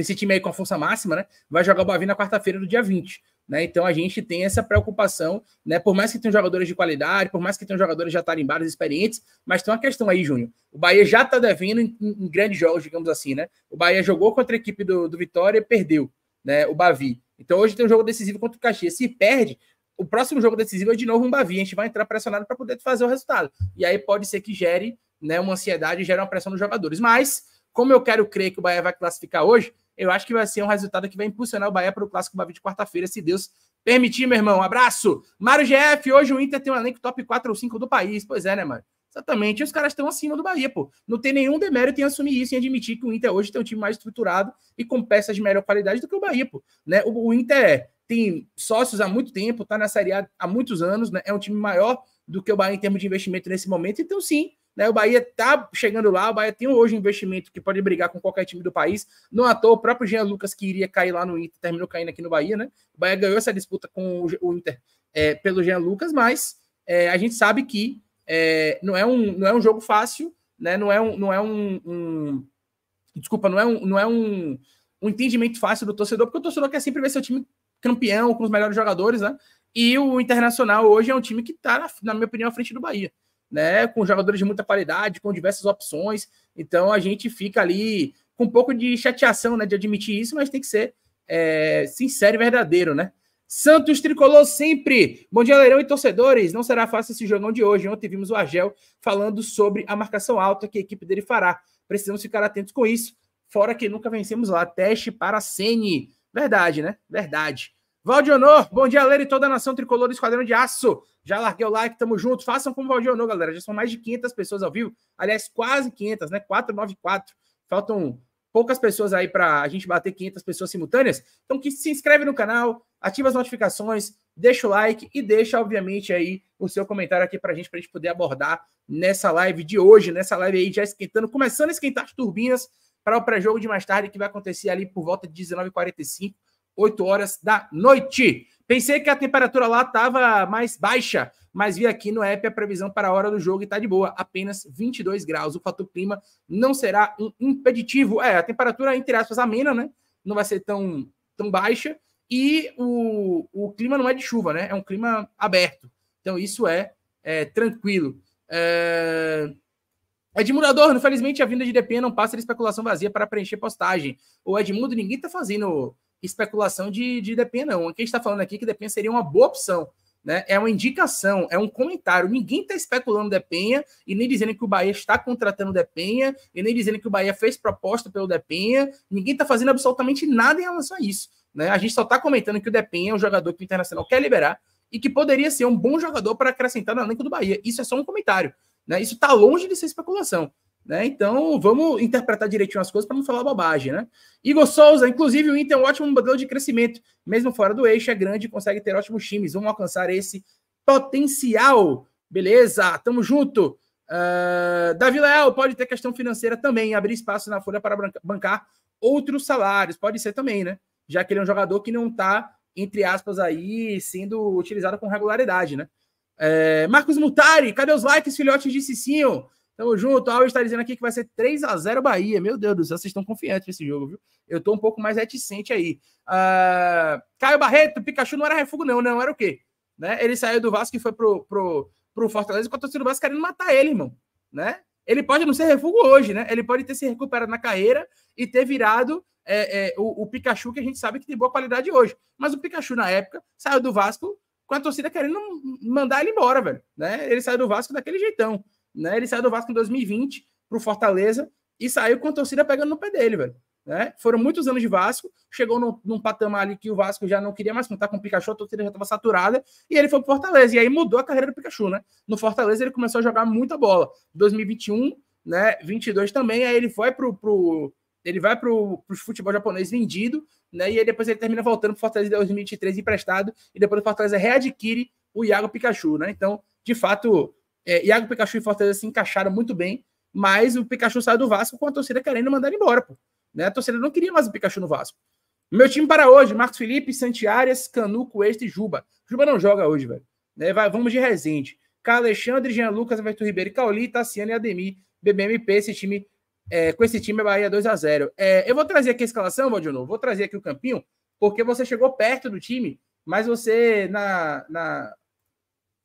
esse time aí com a força máxima, né? Vai jogar o Bavi na quarta-feira do dia 20. Né? Então a gente tem essa preocupação, né? Por mais que tenham jogadores de qualidade, por mais que tenham jogadores já tarimbados, experientes, mas tem uma questão aí, Júnior. O Bahia já está devendo em, em, grandes jogos, digamos assim, né? O Bahia jogou contra a equipe do, do Vitória e perdeu, né? O Bavi. Então hoje tem um jogo decisivo contra o Caxias. Se perde, o próximo jogo decisivo é de novo um Bavi. A gente vai entrar pressionado para poder fazer o resultado. E aí pode ser que gere, né? Uma ansiedade, gere uma pressão nos jogadores. Mas como eu quero crer que o Bahia vai classificar hoje, eu acho que vai ser um resultado que vai impulsionar o Bahia para o Clássico Bavi de quarta-feira, se Deus permitir, meu irmão. abraço. Mário GF, hoje o Inter tem um elenco top 4 ou 5 do país. Pois é, né, mano? Exatamente. E os caras estão acima do Bahia, pô. Não tem nenhum demérito em assumir isso e admitir que o Inter hoje tem um time mais estruturado e com peças de melhor qualidade do que o Bahia, pô. Né? O, o Inter tem sócios há muito tempo, tá na Série A há muitos anos, né? É um time maior do que o Bahia em termos de investimento nesse momento. Então, sim, né? O Bahia está chegando lá, o Bahia tem hoje um investimento que pode brigar com qualquer time do país. Não à toa, o próprio Jean Lucas, que iria cair lá no Inter, terminou caindo aqui no Bahia, né? O Bahia ganhou essa disputa com o Inter é, pelo Jean Lucas, mas é, a gente sabe que é, não, é um, não é um jogo fácil, né? Não é um. Não é um, um desculpa, não é um. Não é um um entendimento fácil do torcedor, porque o torcedor quer sempre ver seu time campeão, com os melhores jogadores, né? E o Internacional hoje é um time que está, na, na minha opinião, à frente do Bahia né? Com jogadores de muita qualidade, com diversas opções. Então a gente fica ali com um pouco de chateação, né? De admitir isso, mas tem que ser é, sincero e verdadeiro, né? Santos tricolor sempre. Bom dia, Leirão e torcedores. Não será fácil esse jogão de hoje. Ontem vimos o Argel falando sobre a marcação alta que a equipe dele fará. Precisamos ficar atentos com isso. Fora que nunca vencemos lá. Teste para a Sene. Verdade, né? Verdade. Valdionor, bom dia, Leira e toda a nação tricolor do Esquadrão de Aço. Já larguei o like, tamo junto. Façam como Valdionor, galera. Já são mais de 500 pessoas ao vivo. Aliás, quase 500, né? 494. Faltam poucas pessoas aí para a gente bater 500 pessoas simultâneas. Então, que se inscreve no canal, ativa as notificações, deixa o like e deixa, obviamente, aí o seu comentário aqui para a gente, para a gente poder abordar nessa live de hoje, nessa live aí já esquentando, começando a esquentar as turbinas para o pré-jogo de mais tarde, que vai acontecer ali por volta de 19h45. 8 horas da noite. Pensei que a temperatura lá estava mais baixa, mas vi aqui no app a previsão para a hora do jogo e está de boa, apenas 22 graus. O fator clima não será um impeditivo. É, a temperatura, entre aspas, amena, né? Não vai ser tão, tão baixa. E o, o clima não é de chuva, né? É um clima aberto. Então isso é, é tranquilo. É... é Edmundo Adorno, né? infelizmente a vinda de DP não passa de especulação vazia para preencher postagem. O Edmundo, ninguém está fazendo especulação de, de DP, não. O que a gente está falando aqui é que Depen seria uma boa opção. Né? É uma indicação, é um comentário. Ninguém está especulando Depenha e nem dizendo que o Bahia está contratando Depenha e nem dizendo que o Bahia fez proposta pelo Depenha. Ninguém está fazendo absolutamente nada em relação a isso. Né? A gente só está comentando que o Depenha é um jogador que o Internacional quer liberar e que poderia ser um bom jogador para acrescentar no elenco do Bahia. Isso é só um comentário. Né? Isso está longe de ser especulação. Né? Então, vamos interpretar direitinho as coisas para não falar bobagem, né? Igor Souza, inclusive o Inter é um ótimo modelo de crescimento, mesmo fora do eixo, é grande e consegue ter ótimos times. Vamos alcançar esse potencial. Beleza, tamo junto. Uh, Davi Leal, pode ter questão financeira também, abrir espaço na folha para bancar outros salários, pode ser também, né? Já que ele é um jogador que não está, entre aspas, aí sendo utilizado com regularidade, né? É, Marcos Mutari, cadê os likes, filhotes de Cicinho? Tamo junto. Alves está dizendo aqui que vai ser 3 a 0 Bahia. Meu Deus do céu, vocês estão confiantes nesse jogo, viu? Eu tô um pouco mais reticente aí. Uh... Caio Barreto, Pikachu não era refúgio, não, não. Era o quê? Né? Ele saiu do Vasco e foi pro, pro, pro Fortaleza com a torcida do Vasco querendo matar ele, irmão. Né? Ele pode não ser refúgio hoje, né? Ele pode ter se recuperado na carreira e ter virado é, é, o, o Pikachu que a gente sabe que tem boa qualidade hoje. Mas o Pikachu, na época, saiu do Vasco com a torcida querendo mandar ele embora, velho. Né? Ele saiu do Vasco daquele jeitão. Né? Ele saiu do Vasco em 2020 para o Fortaleza e saiu com a torcida pegando no pé dele, velho. Né? Foram muitos anos de Vasco, chegou no, num patamar ali que o Vasco já não queria mais contar com o Pikachu, a torcida já estava saturada, e ele foi para Fortaleza, e aí mudou a carreira do Pikachu, né? No Fortaleza ele começou a jogar muita bola. 2021, né? 22 também, aí ele foi pro, pro ele vai para o futebol japonês vendido, né? E aí depois ele termina voltando para o Fortaleza em 2023 emprestado, e depois o Fortaleza readquire o Iago Pikachu, né? Então, de fato, é, Iago Pikachu e Fortaleza se encaixaram muito bem, mas o Pikachu saiu do Vasco com a torcida querendo mandar ele embora, pô. Né? A torcida não queria mais o Pikachu no Vasco. Meu time para hoje, Marcos Felipe, Santiárias, Canuco, Este e Juba. Juba não joga hoje, velho. Né? Vai, vamos de Resende. Alexandre, Jean Lucas, Everton Ribeiro, Cauli, Tassiano e Ademir. BBMP, esse time, é, com esse time é Bahia 2 a 0 é, Eu vou trazer aqui a escalação, Valdino, vou trazer aqui o campinho, porque você chegou perto do time, mas você, na, na,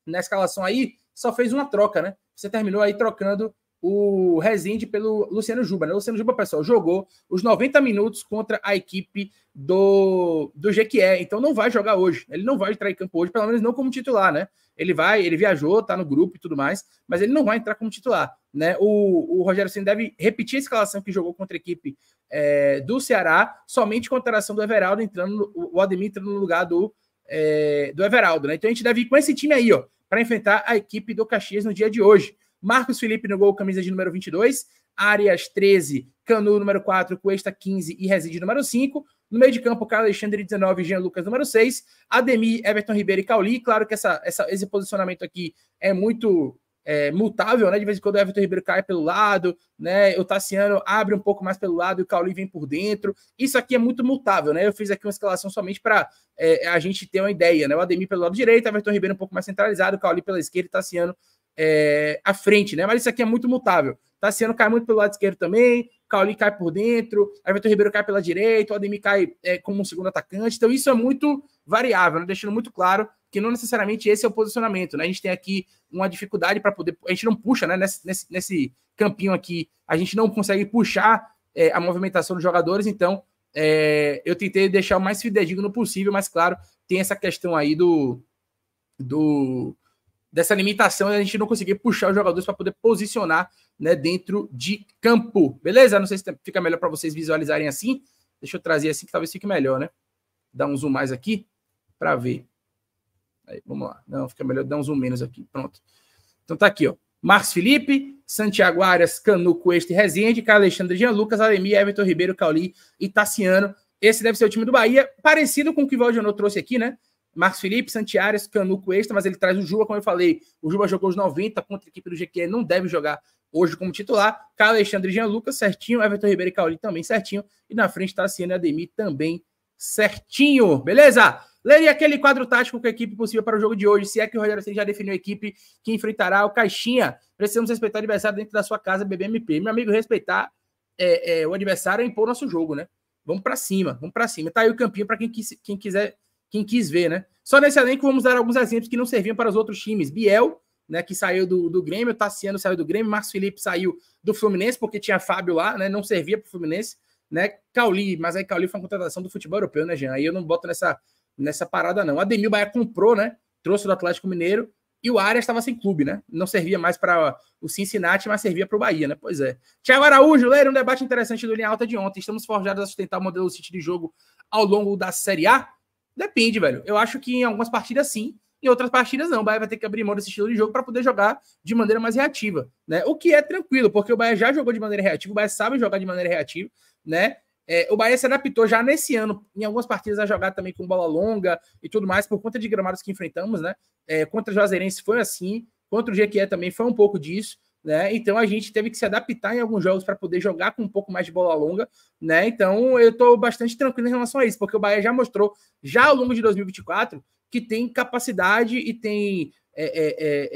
na escalação aí, só fez uma troca, né? Você terminou aí trocando o Rezende pelo Luciano Juba, né? O Luciano Juba, pessoal, jogou os 90 minutos contra a equipe do, do Jequié, então não vai jogar hoje. Né? Ele não vai entrar em campo hoje, pelo menos não como titular, né? Ele vai, ele viajou, tá no grupo e tudo mais, mas ele não vai entrar como titular, né? O, o Rogério Ceni deve repetir a escalação que jogou contra a equipe é, do Ceará, somente com a alteração do Everaldo entrando, o Ademir entrando no lugar do, é, do Everaldo, né? Então a gente deve ir com esse time aí, ó para enfrentar a equipe do Caxias no dia de hoje. Marcos Felipe no gol, camisa de número 22, Arias 13, Canu número 4, Cuesta 15 e Reside número 5. No meio de campo, Carlos Alexandre 19, Jean Lucas número 6, Ademir, Everton Ribeiro e Cauli. Claro que essa, essa, esse posicionamento aqui é muito é, mutável, né? De vez em quando o Everton Ribeiro cai pelo lado, né? O Tassiano abre um pouco mais pelo lado e o Cauli vem por dentro. Isso aqui é muito mutável, né? Eu fiz aqui uma escalação somente para é, é, a gente ter uma ideia, né? O Ademir pelo lado direito, Everton Ribeiro um pouco mais centralizado, o Cauli pela esquerda e Tassiano é, à frente, né? Mas isso aqui é muito mutável. Tassiano cai muito pelo lado esquerdo também, Cauli cai por dentro, Everton Ribeiro cai pela direita, o Ademir cai é, como um segundo atacante. Então isso é muito variável, né? deixando muito claro que não necessariamente esse é o posicionamento. Né? A gente tem aqui uma dificuldade para poder. A gente não puxa, né? Nesse, nesse, nesse campinho aqui, a gente não consegue puxar é, a movimentação dos jogadores, então é, eu tentei deixar o mais fidedigno possível, mas claro, tem essa questão aí do. do dessa limitação a gente não conseguir puxar os jogadores para poder posicionar né, dentro de campo. Beleza? Não sei se fica melhor para vocês visualizarem assim. Deixa eu trazer assim que talvez fique melhor, né? Dar um zoom mais aqui para ver. Aí, vamos lá. Não, fica melhor dar um zoom menos aqui. Pronto. Então tá aqui, ó. Marcos Felipe, Santiago Arias, Canuco, Este, Rezende, Carlos Alexandre, Jean Lucas, Ademir, Everton Ribeiro, Cauli e Tassiano. Esse deve ser o time do Bahia, parecido com o que o Valdianô trouxe aqui, né? Marcos Felipe, Santiares, Canuco, Extra, mas ele traz o Juba, como eu falei. O Juba jogou os 90 contra a equipe do GQ, não deve jogar hoje como titular. Carlos Alexandre, Jean Lucas, certinho. Everton Ribeiro e Cauli também certinho. E na frente, Tassiano e Ademir também certinho. Beleza? Leria aquele quadro tático com a equipe possível para o jogo de hoje, se é que o Rogério Ceni já definiu a equipe que enfrentará o Caixinha. Precisamos respeitar o adversário dentro da sua casa, BBMP. Meu amigo, respeitar é, é, o adversário é impor nosso jogo, né? Vamos para cima, vamos para cima. Tá aí o campinho para quem, quis, quem quiser, quem quis ver, né? Só nesse elenco vamos dar alguns exemplos que não serviam para os outros times. Biel, né, que saiu do, do Grêmio, Tassiano saiu do Grêmio, Marcos Felipe saiu do Fluminense, porque tinha Fábio lá, né? Não servia para o Fluminense, né? Cauli, mas aí Cauli foi uma contratação do futebol europeu, né, Jean? Aí eu não boto nessa nessa parada, não. a Demil Bahia comprou, né? Trouxe do Atlético Mineiro e o Arias estava sem clube, né? Não servia mais para o Cincinnati, mas servia para o Bahia, né? Pois é. Tiago Araújo, ler um debate interessante do Linha Alta de ontem. Estamos forjados a sustentar o modelo City de jogo ao longo da Série A? Depende, velho. Eu acho que em algumas partidas sim, em outras partidas não. O Bahia vai ter que abrir mão desse estilo de jogo para poder jogar de maneira mais reativa, né? O que é tranquilo, porque o Bahia já jogou de maneira reativa, o Bahia sabe jogar de maneira reativa, né? É, o Bahia se adaptou já nesse ano, em algumas partidas, a jogar também com bola longa e tudo mais, por conta de gramados que enfrentamos, né? É, contra o Juazeirense foi assim, contra o Jequié também foi um pouco disso, né? Então a gente teve que se adaptar em alguns jogos para poder jogar com um pouco mais de bola longa, né? Então eu estou bastante tranquilo em relação a isso, porque o Bahia já mostrou, já ao longo de 2024, que tem capacidade e tem é, é, é,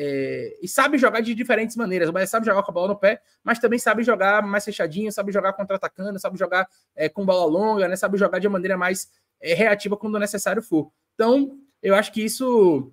é, e sabe jogar de diferentes maneiras. O Bahia sabe jogar com a bola no pé, mas também sabe jogar mais fechadinho, sabe jogar contra-atacando, sabe jogar é, com bola longa, né? sabe jogar de maneira mais é, reativa quando necessário for. Então, eu acho que isso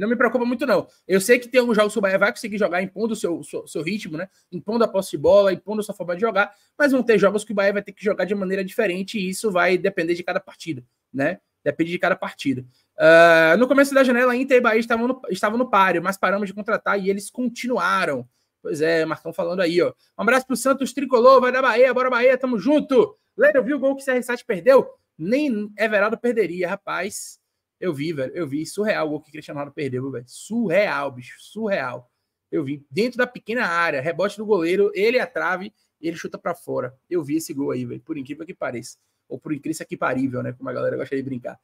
não me preocupa muito, não. Eu sei que tem alguns jogos que o Bahia vai conseguir jogar impondo o seu, seu, seu, ritmo, né? impondo a posse de bola, impondo a sua forma de jogar, mas vão ter jogos que o Bahia vai ter que jogar de maneira diferente e isso vai depender de cada partida, né? Depende de cada partida. Uh, no começo da janela, Inter e Bahia estavam no, estavam no páreo, mas paramos de contratar e eles continuaram. Pois é, Marcão falando aí, ó. Um abraço pro Santos Tricolor, vai da Bahia, bora Bahia, tamo junto. Lembra, viu o gol que o CR7 perdeu? Nem Everaldo perderia, rapaz. Eu vi, velho, eu vi. Surreal o gol que o Cristiano Ronaldo perdeu, velho. Surreal, bicho, surreal. Eu vi. Dentro da pequena área, rebote do goleiro, ele é a trave, ele chuta para fora. Eu vi esse gol aí, velho, por incrível que pareça. Ou por incrível que parível, né? Como a galera gosta de brincar.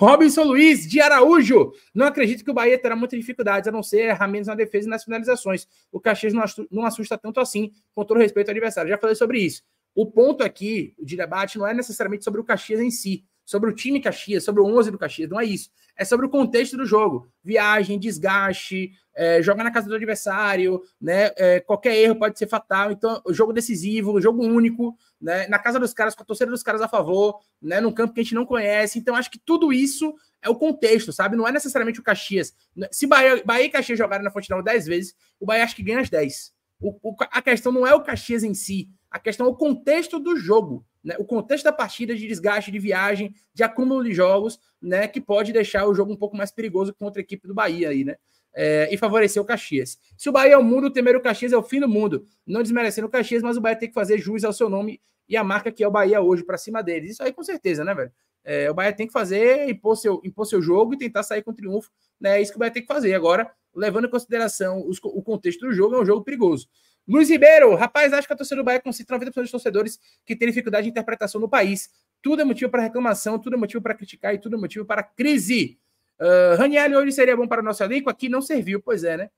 Robinson Luiz de Araújo. Não acredito que o Bahia terá muitas dificuldades, a não ser errar menos na defesa e nas finalizações. O Caxias não assusta tanto assim, com todo respeito ao adversário. Já falei sobre isso. O ponto aqui de debate não é necessariamente sobre o Caxias em si, sobre o time Caxias, sobre o 11 do Caxias, não é isso. É sobre o contexto do jogo. Viagem, desgaste, é, joga na casa do adversário, né? É, qualquer erro pode ser fatal. Então, jogo decisivo, jogo único, né? Na casa dos caras, com a torcida dos caras a favor, né? Num campo que a gente não conhece. Então, acho que tudo isso é o contexto, sabe? Não é necessariamente o Caxias. Se Bahia, Bahia e Caxias jogarem na Fonte Nova 10 vezes, o Bahia acho que ganha as 10. O, o, a questão não é o Caxias em si, a questão é o contexto do jogo. Né? O contexto da partida de desgaste de viagem, de acúmulo de jogos, né? Que pode deixar o jogo um pouco mais perigoso contra a equipe do Bahia aí, né? É, e favorecer o Caxias. Se o Bahia é o mundo, o temer o Caxias é o fim do mundo. Não desmerecendo o Caxias, mas o Bahia tem que fazer jus ao seu nome e a marca que é o Bahia hoje para cima deles. Isso aí com certeza, né, velho? É, o Bahia tem que fazer, impor seu, impor seu jogo e tentar sair com triunfo. Né? É isso que o Bahia tem que fazer. Agora, levando em consideração os, o contexto do jogo, é um jogo perigoso. Luiz Ribeiro, rapaz, acho que a torcida do Bahia concentra 90% dos torcedores que tem dificuldade de interpretação no país. Tudo é motivo para reclamação, tudo é motivo para criticar e tudo é motivo para crise. Uh, Raniel hoje seria bom para o nosso elenco, aqui não serviu, pois é, né?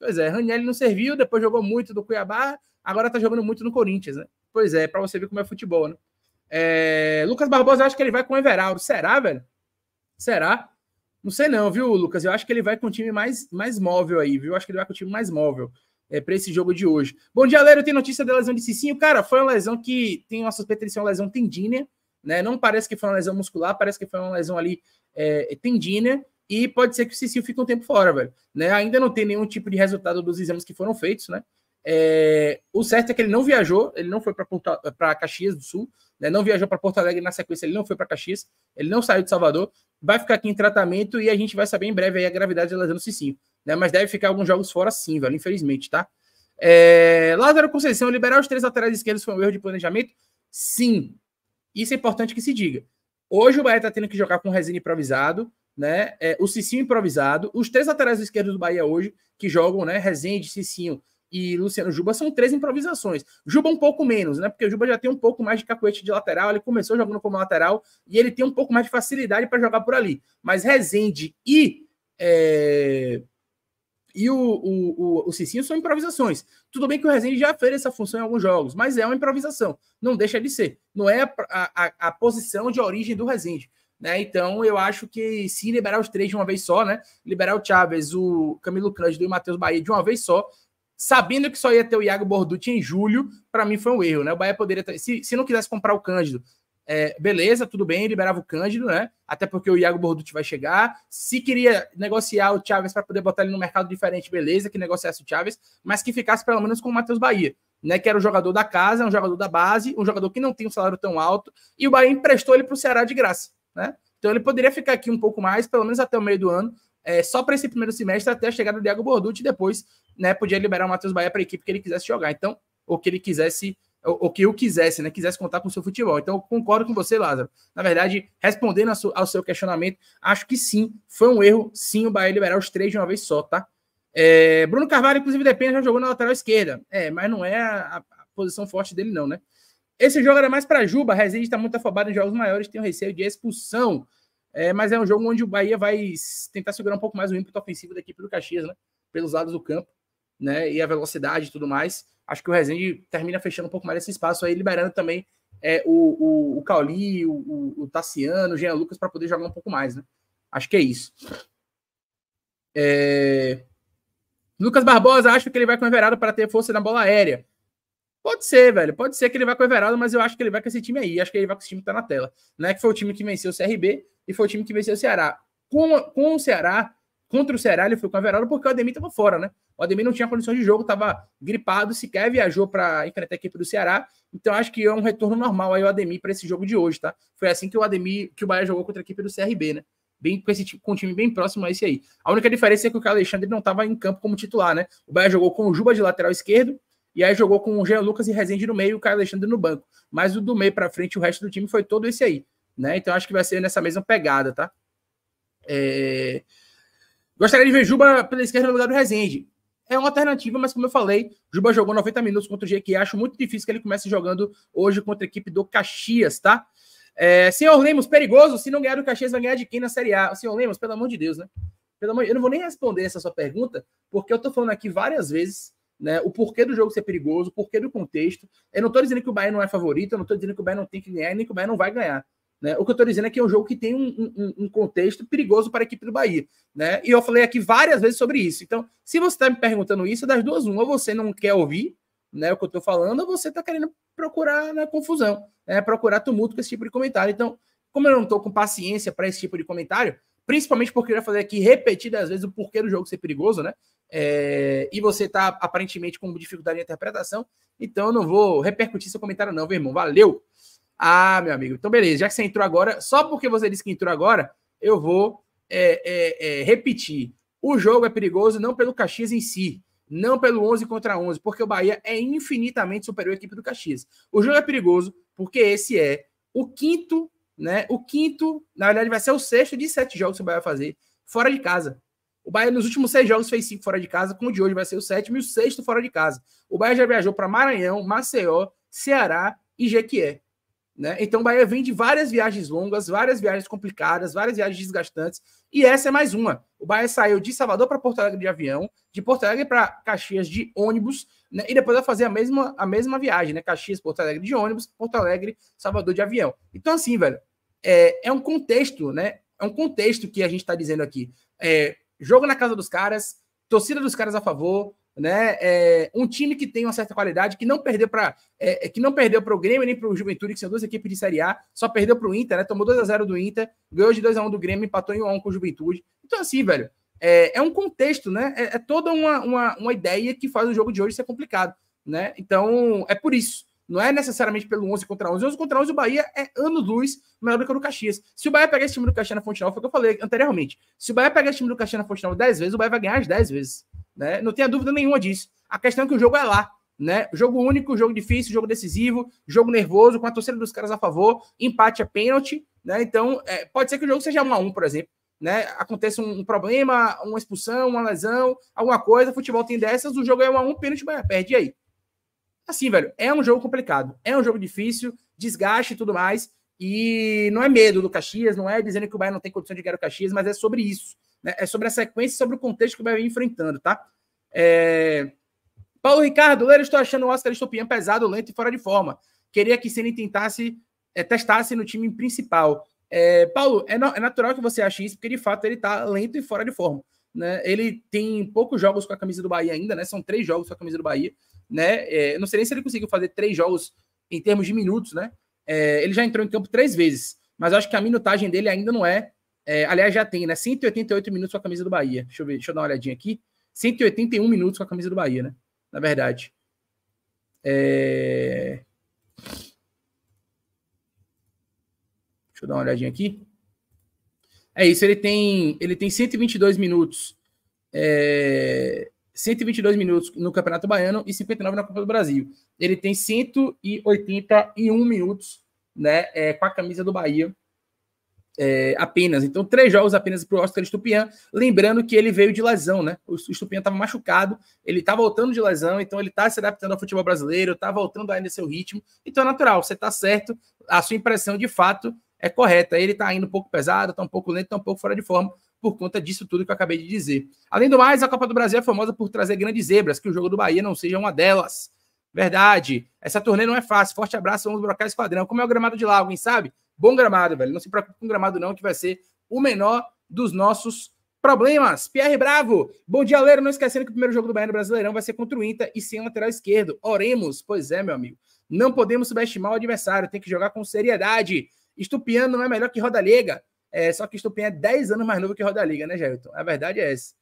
Pois é, Raniel não serviu, depois jogou muito no Cuiabá, agora tá jogando muito no Corinthians, né? Pois é, para você ver como é futebol, né? É, Lucas Barbosa, acho que ele vai com o Everaldo. Será, velho? Será? Não sei não, viu, Lucas? Eu acho que ele vai com o time mais, mais móvel aí, viu? Eu acho que ele vai com o time mais móvel é, para esse jogo de hoje. Bom dia, Lério. Tem notícia da lesão de Cicinho? Cara, foi uma lesão que tem uma suspeita de ser uma lesão tendínea, né? Não parece que foi uma lesão muscular, parece que foi uma lesão ali é, tendínea. E pode ser que o Cicinho fique um tempo fora, velho. Né? Ainda não tem nenhum tipo de resultado dos exames que foram feitos, né? É, o certo é que ele não viajou, ele não foi para Caxias do Sul, né, não viajou para Porto Alegre na sequência, ele não foi para Caxias, ele não saiu de Salvador, vai ficar aqui em tratamento e a gente vai saber em breve a gravidade da lesão do Cicinho né? Mas deve ficar alguns jogos fora sim, velho, infelizmente, tá? É... Lázaro Conceição, liberar os três laterais esquerdos foi um erro de planejamento? Sim. Isso é importante que se diga. Hoje o Bahia tá tendo que jogar com o Resina improvisado, né? É, o Cicinho improvisado. Os três laterais esquerdos do Bahia hoje, que jogam, né? Rezende, Cicinho e Luciano Juba, são três improvisações. Juba um pouco menos, né? Porque o Juba já tem um pouco mais de cacuete de lateral, ele começou jogando como lateral e ele tem um pouco mais de facilidade para jogar por ali. Mas Rezende e. É e o, o, o, o, Cicinho são improvisações. Tudo bem que o Rezende já fez essa função em alguns jogos, mas é uma improvisação. Não deixa de ser. Não é a, a, a posição de origem do Rezende. Né? Então, eu acho que se liberar os três de uma vez só, né? Liberar o Chaves, o Camilo Cândido e o Matheus Bahia de uma vez só, sabendo que só ia ter o Iago Borducci em julho, para mim foi um erro, né? O Bahia poderia. Se, se não quisesse comprar o Cândido, é, beleza, tudo bem, liberava o Cândido, né? Até porque o Iago Borducci vai chegar. Se queria negociar o Chaves para poder botar ele no mercado diferente, beleza, que negociasse o Chaves, mas que ficasse pelo menos com o Matheus Bahia, né? Que era o jogador da casa, um jogador da base, um jogador que não tem um salário tão alto, e o Bahia emprestou ele para o Ceará de graça, né? Então ele poderia ficar aqui um pouco mais, pelo menos até o meio do ano, é, só para esse primeiro semestre, até a chegada do Iago Borducci, e depois, né, podia liberar o Matheus Bahia para a equipe que ele quisesse jogar. Então, ou que ele quisesse o, que eu quisesse, né? Quisesse contar com o seu futebol. Então, concordo com você, Lázaro. Na verdade, respondendo ao seu questionamento, acho que sim, foi um erro, sim, o Bahia liberar os três de uma vez só, tá? É, Bruno Carvalho, inclusive, depende, já jogou na lateral esquerda. É, mas não é a, a posição forte dele, não, né? Esse jogo era mais para Juba. Rezende está muito afobado em jogos maiores, tem o receio de expulsão. É, mas é um jogo onde o Bahia vai tentar segurar um pouco mais o ímpeto ofensivo da equipe do Caxias, né? Pelos lados do campo, né? E a velocidade e tudo mais acho que o Rezende termina fechando um pouco mais esse espaço aí, liberando também é, o, o, o Cauli, o, o, o Tassiano, o Jean Lucas para poder jogar um pouco mais, né? Acho que é isso. É... Lucas Barbosa acha que ele vai com o Everaldo para ter força na bola aérea. Pode ser, velho. Pode ser que ele vá com o Everaldo, mas eu acho que ele vai com esse time aí. Acho que ele vai com esse time que tá na tela. Né? Que foi o time que venceu o CRB e foi o time que venceu o Ceará. Com, com o Ceará, Contra o Ceará, ele foi com a Verona porque o Ademir estava fora, né? O Ademir não tinha condição de jogo, estava gripado, sequer viajou para enfrentar a equipe do Ceará. Então acho que é um retorno normal aí o Ademir para esse jogo de hoje, tá? Foi assim que o Ademir, que o Bahia jogou contra a equipe do CRB, né? Bem, com, esse, com um time bem próximo a esse aí. A única diferença é que o Alexandre não estava em campo como titular, né? O Bahia jogou com o Juba de lateral esquerdo, e aí jogou com o Jean Lucas e Rezende no meio e o Caio Alexandre no banco. Mas o do meio para frente, o resto do time foi todo esse aí. Né? Então acho que vai ser nessa mesma pegada, tá? É... Gostaria de ver Juba pela esquerda no lugar do Rezende. É uma alternativa, mas como eu falei, Juba jogou 90 minutos contra o GQ. Acho muito difícil que ele comece jogando hoje contra a equipe do Caxias, tá? É, senhor Lemos, perigoso? Se não ganhar do Caxias, vai ganhar de quem na Série A? Senhor Lemos, pelo amor de Deus, né? Pelo amor... Eu não vou nem responder essa sua pergunta, porque eu tô falando aqui várias vezes né, o porquê do jogo ser perigoso, o porquê do contexto. Eu não estou dizendo que o Bahia não é favorito, eu não estou dizendo que o Bahia não tem que ganhar, nem que o Bahia não vai ganhar. Né? O que eu estou dizendo é que é um jogo que tem um, um, um, contexto perigoso para a equipe do Bahia. Né? E eu falei aqui várias vezes sobre isso. Então, se você está me perguntando isso, é das duas, uma, ou você não quer ouvir né, o que eu estou falando, ou você está querendo procurar né, confusão, né, procurar tumulto com esse tipo de comentário. Então, como eu não estou com paciência para esse tipo de comentário, principalmente porque eu ia fazer aqui repetidas vezes o porquê do jogo ser perigoso, né? É, e você está aparentemente com dificuldade de interpretação, então eu não vou repercutir seu comentário, não, meu irmão. Valeu! Ah, meu amigo, então beleza, já que você entrou agora, só porque você disse que entrou agora, eu vou é, é, é repetir. O jogo é perigoso não pelo Caxias em si, não pelo 11 contra 11, porque o Bahia é infinitamente superior à equipe do Caxias. O jogo é perigoso porque esse é o quinto, né? O quinto, na verdade, vai ser o sexto de sete jogos que o Bahia vai fazer fora de casa. O Bahia nos últimos seis jogos fez cinco fora de casa, com o de hoje vai ser o sétimo e o sexto fora de casa. O Bahia já viajou para Maranhão, Maceió, Ceará e Jequié. Né? Então o Bahia vem de várias viagens longas, várias viagens complicadas, várias viagens desgastantes, e essa é mais uma. O Bahia saiu de Salvador para Porto Alegre de avião, de Porto Alegre para Caxias de ônibus, né? e depois vai fazer a mesma, a mesma viagem, né? Caxias, Porto Alegre de ônibus, Porto Alegre, Salvador de avião. Então, assim, velho, é, é um contexto, né? É um contexto que a gente está dizendo aqui. É, jogo na casa dos caras, torcida dos caras a favor, né? É, um time que tem uma certa qualidade, que não perdeu para é, é, que não perdeu para o Grêmio nem para o Juventude, que são duas equipes de Série A, só perdeu para o Inter, né? Tomou 2 a 0 do Inter, ganhou de 2 a 1 do Grêmio, empatou em 1 a 1 com o Juventude. Então assim, velho, é, é um contexto, né? É, é, toda uma, uma, uma ideia que faz o jogo de hoje ser complicado, né? Então é por isso. Não é necessariamente pelo 11 contra 11. 11 contra 11, o Bahia é anos-luz melhor do que o do Caxias. Se o Bahia pegar esse time do Caxias na Fonte Nova, foi o que eu falei anteriormente. Se o Bahia pegar esse time do Caxias na Fonte Nova 10 vezes, o Bahia vai ganhar as 10 vezes. Né? Não tenha dúvida nenhuma disso. A questão é que o jogo é lá. Né? Jogo único, jogo difícil, jogo decisivo, jogo nervoso, com a torcida dos caras a favor, empate é pênalti. Né? Então, é, pode ser que o jogo seja 1 a 1 por exemplo. Né? Aconteça um, um problema, uma expulsão, uma lesão, alguma coisa, futebol tem dessas, o jogo é 1 a 1 pênalti, perde aí. Assim, velho, é um jogo complicado, é um jogo difícil, desgaste e tudo mais. E não é medo do Caxias, não é dizendo que o Bahia não tem condição de ganhar o Caxias, mas é sobre isso. Né? É sobre a sequência e sobre o contexto que vai vir enfrentando, tá? É... Paulo Ricardo, eu estou achando o Oscar Estopian pesado, lento e fora de forma. Queria que Ceni tentasse, é, testasse no time principal. É, Paulo, é, no, é, natural que você ache isso, porque de fato ele está lento e fora de forma. Né? Ele tem poucos jogos com a camisa do Bahia ainda, né? São três jogos com a camisa do Bahia. Né? É, não sei nem se ele conseguiu fazer três jogos em termos de minutos, né? É, ele já entrou em campo três vezes, mas acho que a minutagem dele ainda não é é, aliás, já tem, né? 188 minutos com a camisa do Bahia. Deixa eu ver, deixa eu dar uma olhadinha aqui. 181 minutos com a camisa do Bahia, né? Na verdade. É... Deixa eu dar uma olhadinha aqui. É isso, ele tem, ele tem 122 minutos. É... 122 minutos no Campeonato Baiano e 59 na Copa do Brasil. Ele tem 181 minutos né, é, com a camisa do Bahia é, apenas. Então, três jogos apenas para o Oscar Estupian. Lembrando que ele veio de lesão, né? O Estupian estava machucado, ele está voltando de lesão, então ele está se adaptando ao futebol brasileiro, está voltando ainda seu ritmo. Então é natural, você está certo, a sua impressão de fato é correta. Ele está indo um pouco pesado, está um pouco lento, está um pouco fora de forma, por conta disso tudo que eu acabei de dizer. Além do mais, a Copa do Brasil é famosa por trazer grandes zebras, que o jogo do Bahia não seja uma delas. Verdade. Essa turnê não é fácil. Forte abraço, vamos brocar esse quadrão. Como é o gramado de lá, alguém sabe? bom gramado, velho. Não se preocupe com gramado, não, que vai ser o menor dos nossos problemas. Pierre Bravo, bom dia, Leiro. Não esquecendo que o primeiro jogo do Bahia no Brasileirão vai ser contra o Inter e sem lateral esquerdo. Oremos. Pois é, meu amigo. Não podemos subestimar o adversário, tem que jogar com seriedade. Estupiano não é melhor que Liga. É, só que Estupiano é 10 anos mais novo que Liga, né, Geraldo A verdade é essa.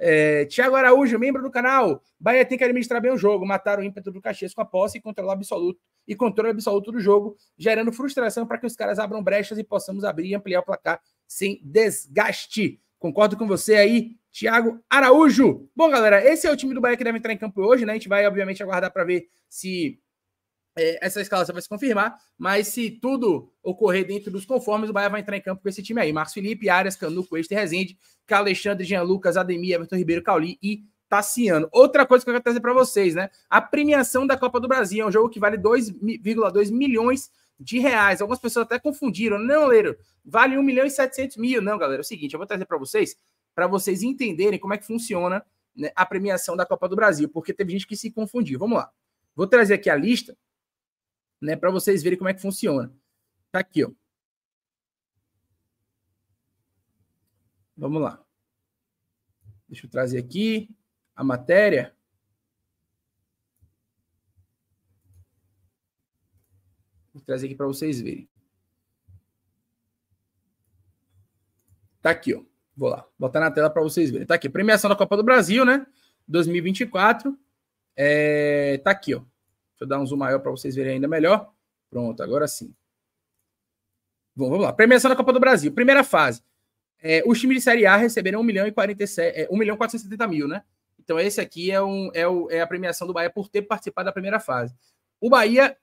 É, Tiago Araújo, membro do canal. Bahia tem que administrar bem o jogo, matar o ímpeto do Caxias com a posse e controlar absoluto e controle absoluto do jogo, gerando frustração para que os caras abram brechas e possamos abrir e ampliar o placar sem desgaste. Concordo com você aí, Tiago Araújo. Bom, galera, esse é o time do Bahia que deve entrar em campo hoje, né? A gente vai, obviamente, aguardar para ver se é, essa escalação vai se confirmar, mas se tudo ocorrer dentro dos conformes, o Bahia vai entrar em campo com esse time aí. Marcos Felipe, Arias, Canu, Coelho, Rezende, Alexandre, Jean Lucas, Ademir, Everton Ribeiro, Cauli e Tassiano. Outra coisa que eu quero trazer para vocês, né? A premiação da Copa do Brasil é um jogo que vale 2,2 milhões de reais. Algumas pessoas até confundiram. Não, Leiro, vale 1 milhão e 700 mil. Não, galera, é o seguinte, eu vou trazer para vocês, para vocês entenderem como é que funciona né, a premiação da Copa do Brasil, porque teve gente que se confundiu. Vamos lá. Vou trazer aqui a lista né, para vocês verem como é que funciona. Tá aqui, ó. Vamos lá. Deixa eu trazer aqui a matéria. Vou trazer aqui para vocês verem. Tá aqui, ó. Vou lá, botar na tela para vocês verem. Tá aqui, premiação da Copa do Brasil, né? 2024. É, tá aqui, ó. Deixa eu dar um zoom maior para vocês verem ainda melhor. Pronto, agora sim. Bom, vamos lá. Premiação da Copa do Brasil. Primeira fase. É, os times de Série A receberam 1 milhão e 47, é, 1 milhão 470 mil, né? Então esse aqui é, um, é, o, é a premiação do Bahia por ter participado da primeira fase. O Bahia,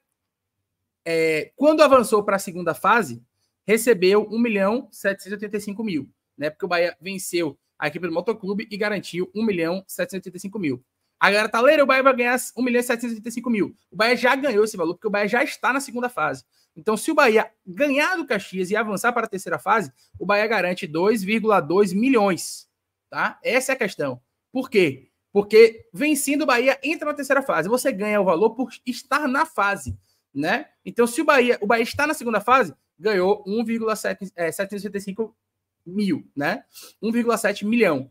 é, quando avançou para a segunda fase, recebeu 1 milhão 785 mil, né? Porque o Bahia venceu a equipe do Motoclube e garantiu 1 milhão 785 mil. A galera tá lendo, o Bahia vai ganhar 1 milhão e 735 mil. O Bahia já ganhou esse valor, porque o Bahia já está na segunda fase. Então, se o Bahia ganhar do Caxias e avançar para a terceira fase, o Bahia garante 2,2 milhões. Tá? Essa é a questão. Por quê? Porque vencendo o Bahia entra na terceira fase. Você ganha o valor por estar na fase, né? Então, se o Bahia, o Bahia está na segunda fase, ganhou 1,775 é, mil, né? 1,7 milhão.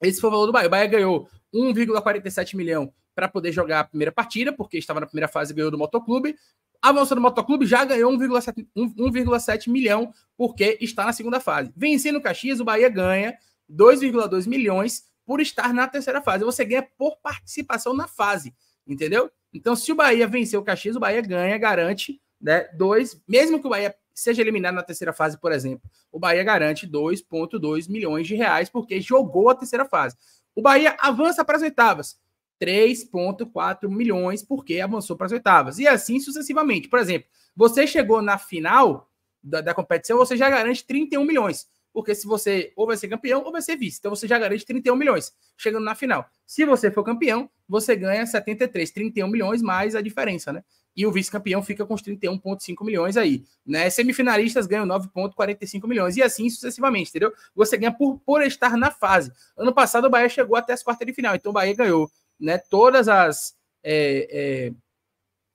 Esse foi o valor do Bahia. O Bahia ganhou 1,47 milhão para poder jogar a primeira partida, porque estava na primeira fase e ganhou do Motoclube. Avançou do Motoclube, já ganhou 1,7 milhão, porque está na segunda fase. Vencendo o Caxias, o Bahia ganha 2,2 milhões por estar na terceira fase. Você ganha por participação na fase, entendeu? Então, se o Bahia vencer o Caxias, o Bahia ganha, garante né, dois, mesmo que o Bahia seja eliminado na terceira fase, por exemplo, o Bahia garante 2,2 milhões de reais porque jogou a terceira fase. O Bahia avança para as oitavas, 3,4 milhões porque avançou para as oitavas. E assim sucessivamente. Por exemplo, você chegou na final da, da competição, você já garante 31 milhões porque se você ou vai ser campeão ou vai ser vice. Então você já garante 31 milhões chegando na final. Se você for campeão, você ganha 73, 31 milhões mais a diferença, né? e o vice-campeão fica com os 31,5 milhões aí, né? Semifinalistas ganham 9,45 milhões e assim sucessivamente, entendeu? Você ganha por, por estar na fase. Ano passado o Bahia chegou até as quartas de final, então o Bahia ganhou, né? Todas as. É, é,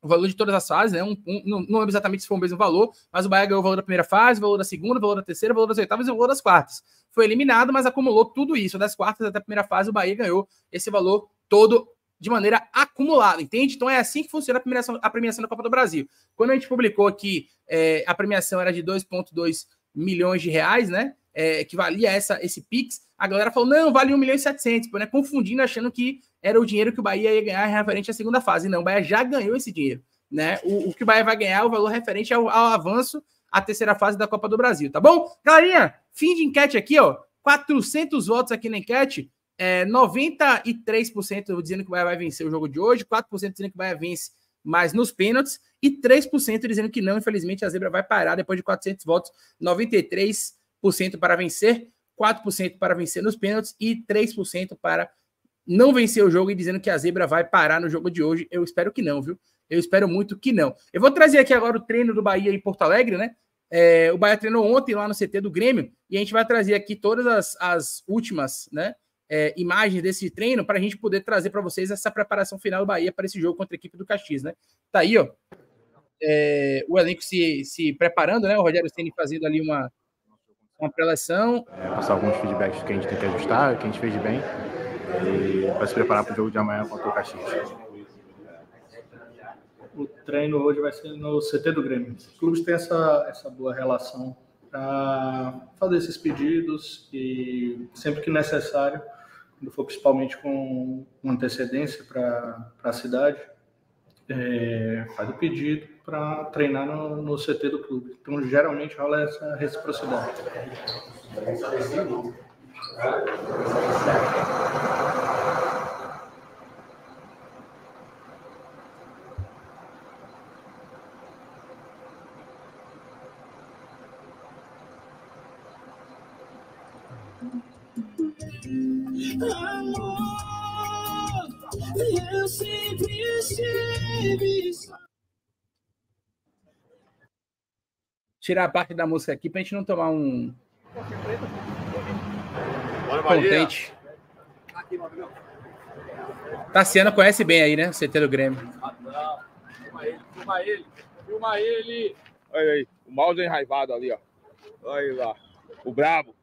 o valor de todas as fases, né? Um, um, não, não lembro exatamente se foi o mesmo valor, mas o Bahia ganhou o valor da primeira fase, o valor da segunda, o valor da terceira, o valor das oitavas e o valor das quartas. Foi eliminado, mas acumulou tudo isso. Das quartas até a primeira fase, o Bahia ganhou esse valor todo de maneira acumulada, entende? Então é assim que funciona a premiação, a premiação da Copa do Brasil. Quando a gente publicou que é, a premiação era de 2,2 milhões de reais, né? É, que valia essa, esse Pix, a galera falou: não, vale 1 milhão e 700, né? Confundindo, achando que era o dinheiro que o Bahia ia ganhar referente à segunda fase. Não, o Bahia já ganhou esse dinheiro. Né? O, o que o Bahia vai ganhar é o valor referente ao, ao avanço à terceira fase da Copa do Brasil, tá bom? Galerinha, fim de enquete aqui, ó. 400 votos aqui na enquete é, 93% dizendo que o Bahia vai vencer o jogo de hoje, 4% dizendo que o Bahia vence, mais nos pênaltis, e 3% dizendo que não, infelizmente a zebra vai parar depois de 400 votos, 93% para vencer, 4% para vencer nos pênaltis e 3% para não vencer o jogo e dizendo que a zebra vai parar no jogo de hoje. Eu espero que não, viu? Eu espero muito que não. Eu vou trazer aqui agora o treino do Bahia em Porto Alegre, né? É, o Bahia treinou ontem lá no CT do Grêmio e a gente vai trazer aqui todas as, as últimas, né? é, imagens desse treino para a gente poder trazer para vocês essa preparação final do Bahia para esse jogo contra a equipe do Caxias, né? Tá aí, ó. É, o elenco se, se preparando, né? O Rogério Ceni fazendo ali uma, uma preleção. É, passar alguns feedbacks que a gente tem que ajustar, que a gente fez de bem, e para se preparar para o jogo de amanhã contra o Caxias. O treino hoje vai ser no CT do Grêmio. Os clubes têm essa, essa boa relação para fazer esses pedidos e sempre que necessário quando for principalmente com, antecedência para a cidade, é, faz o pedido para treinar no, no, CT do clube. Então, geralmente rola essa reciprocidade. Tirar a parte da música aqui pra gente não tomar um. Contente. Tassiano conhece bem aí, né? O CT do Grêmio. Ah, filma ele, filma ele, filma ele. Olha aí, o mouse enraivado ali, ó. Olha lá. O brabo.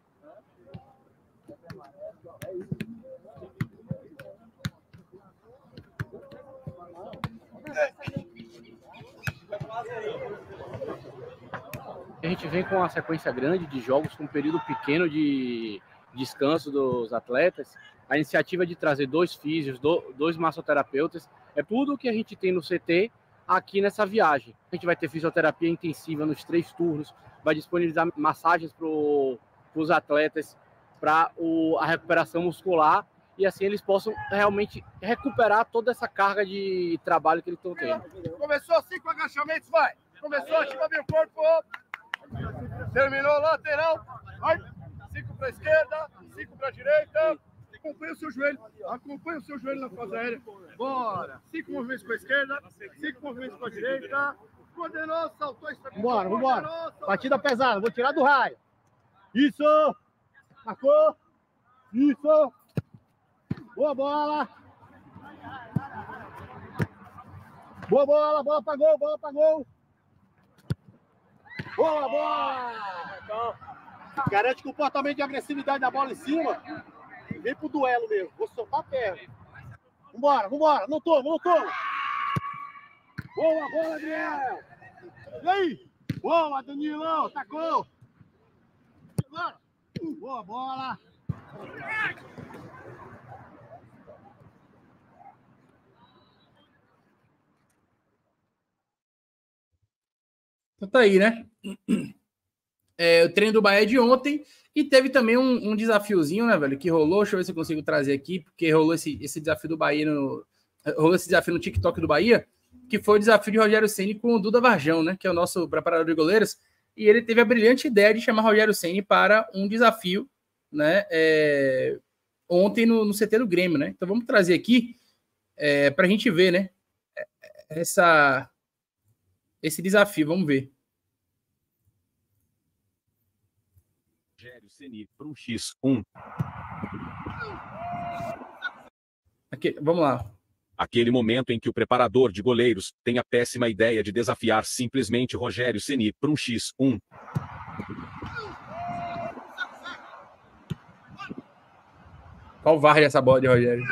A gente vem com uma sequência grande de jogos, com um período pequeno de descanso dos atletas. A iniciativa de trazer dois físicos, dois massoterapeutas, é tudo o que a gente tem no CT aqui nessa viagem. A gente vai ter fisioterapia intensiva nos três turnos, vai disponibilizar massagens para os atletas para a recuperação muscular e assim eles possam realmente recuperar toda essa carga de trabalho que eles estão tendo. Começou cinco assim agachamentos, vai! Começou, ativa bem o corpo, terminou lateral, vai! Cinco para esquerda, cinco para direita, acompanha o seu joelho, acompanha o seu joelho na fase aérea, bora! Cinco movimentos para esquerda, cinco movimentos para direita, coordenou, saltou, estabilizou. Bora, bora vambora! Batida pesada, vou tirar do raio! Isso! Marcou! Isso! Boa bola. Boa bola, bola para gol, bola para gol. Boa bola. garante comportamento de agressividade da bola em cima. Vem pro duelo mesmo. Vou soltar a perna. Vambora, vambora. Não toma, não toma. Boa bola, Adriel. E aí? Boa, Danilão. Tacou. Boa bola. Então tá aí, né? É, o treino do Bahia é de ontem. E teve também um, um, desafiozinho, né, velho, que rolou. Deixa eu ver se eu consigo trazer aqui, porque rolou esse, esse desafio do Bahia no. Rolou esse desafio no TikTok do Bahia, que foi o desafio de Rogério Ceni com o Duda Varjão, né? Que é o nosso preparador de goleiros. E ele teve a brilhante ideia de chamar Rogério Ceni para um desafio, né? É, ontem no, no, CT do Grêmio, né? Então vamos trazer aqui é, para a gente ver, né? Essa, esse desafio. Vamos ver. Rogério Ceni para um X1. Aqui, vamos lá. Aquele momento em que o preparador de goleiros tem a péssima ideia de desafiar simplesmente Rogério Ceni para um X1. Qual varre essa bola de Rogério?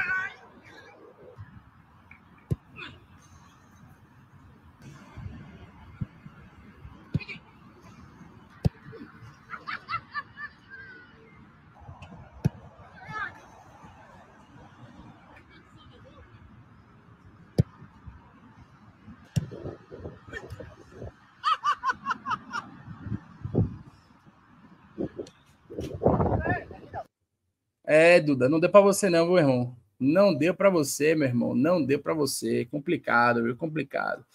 É, Duda, não deu para você não, meu irmão. Não deu para você, meu irmão. Não deu para você. Complicado, viu? Complicado.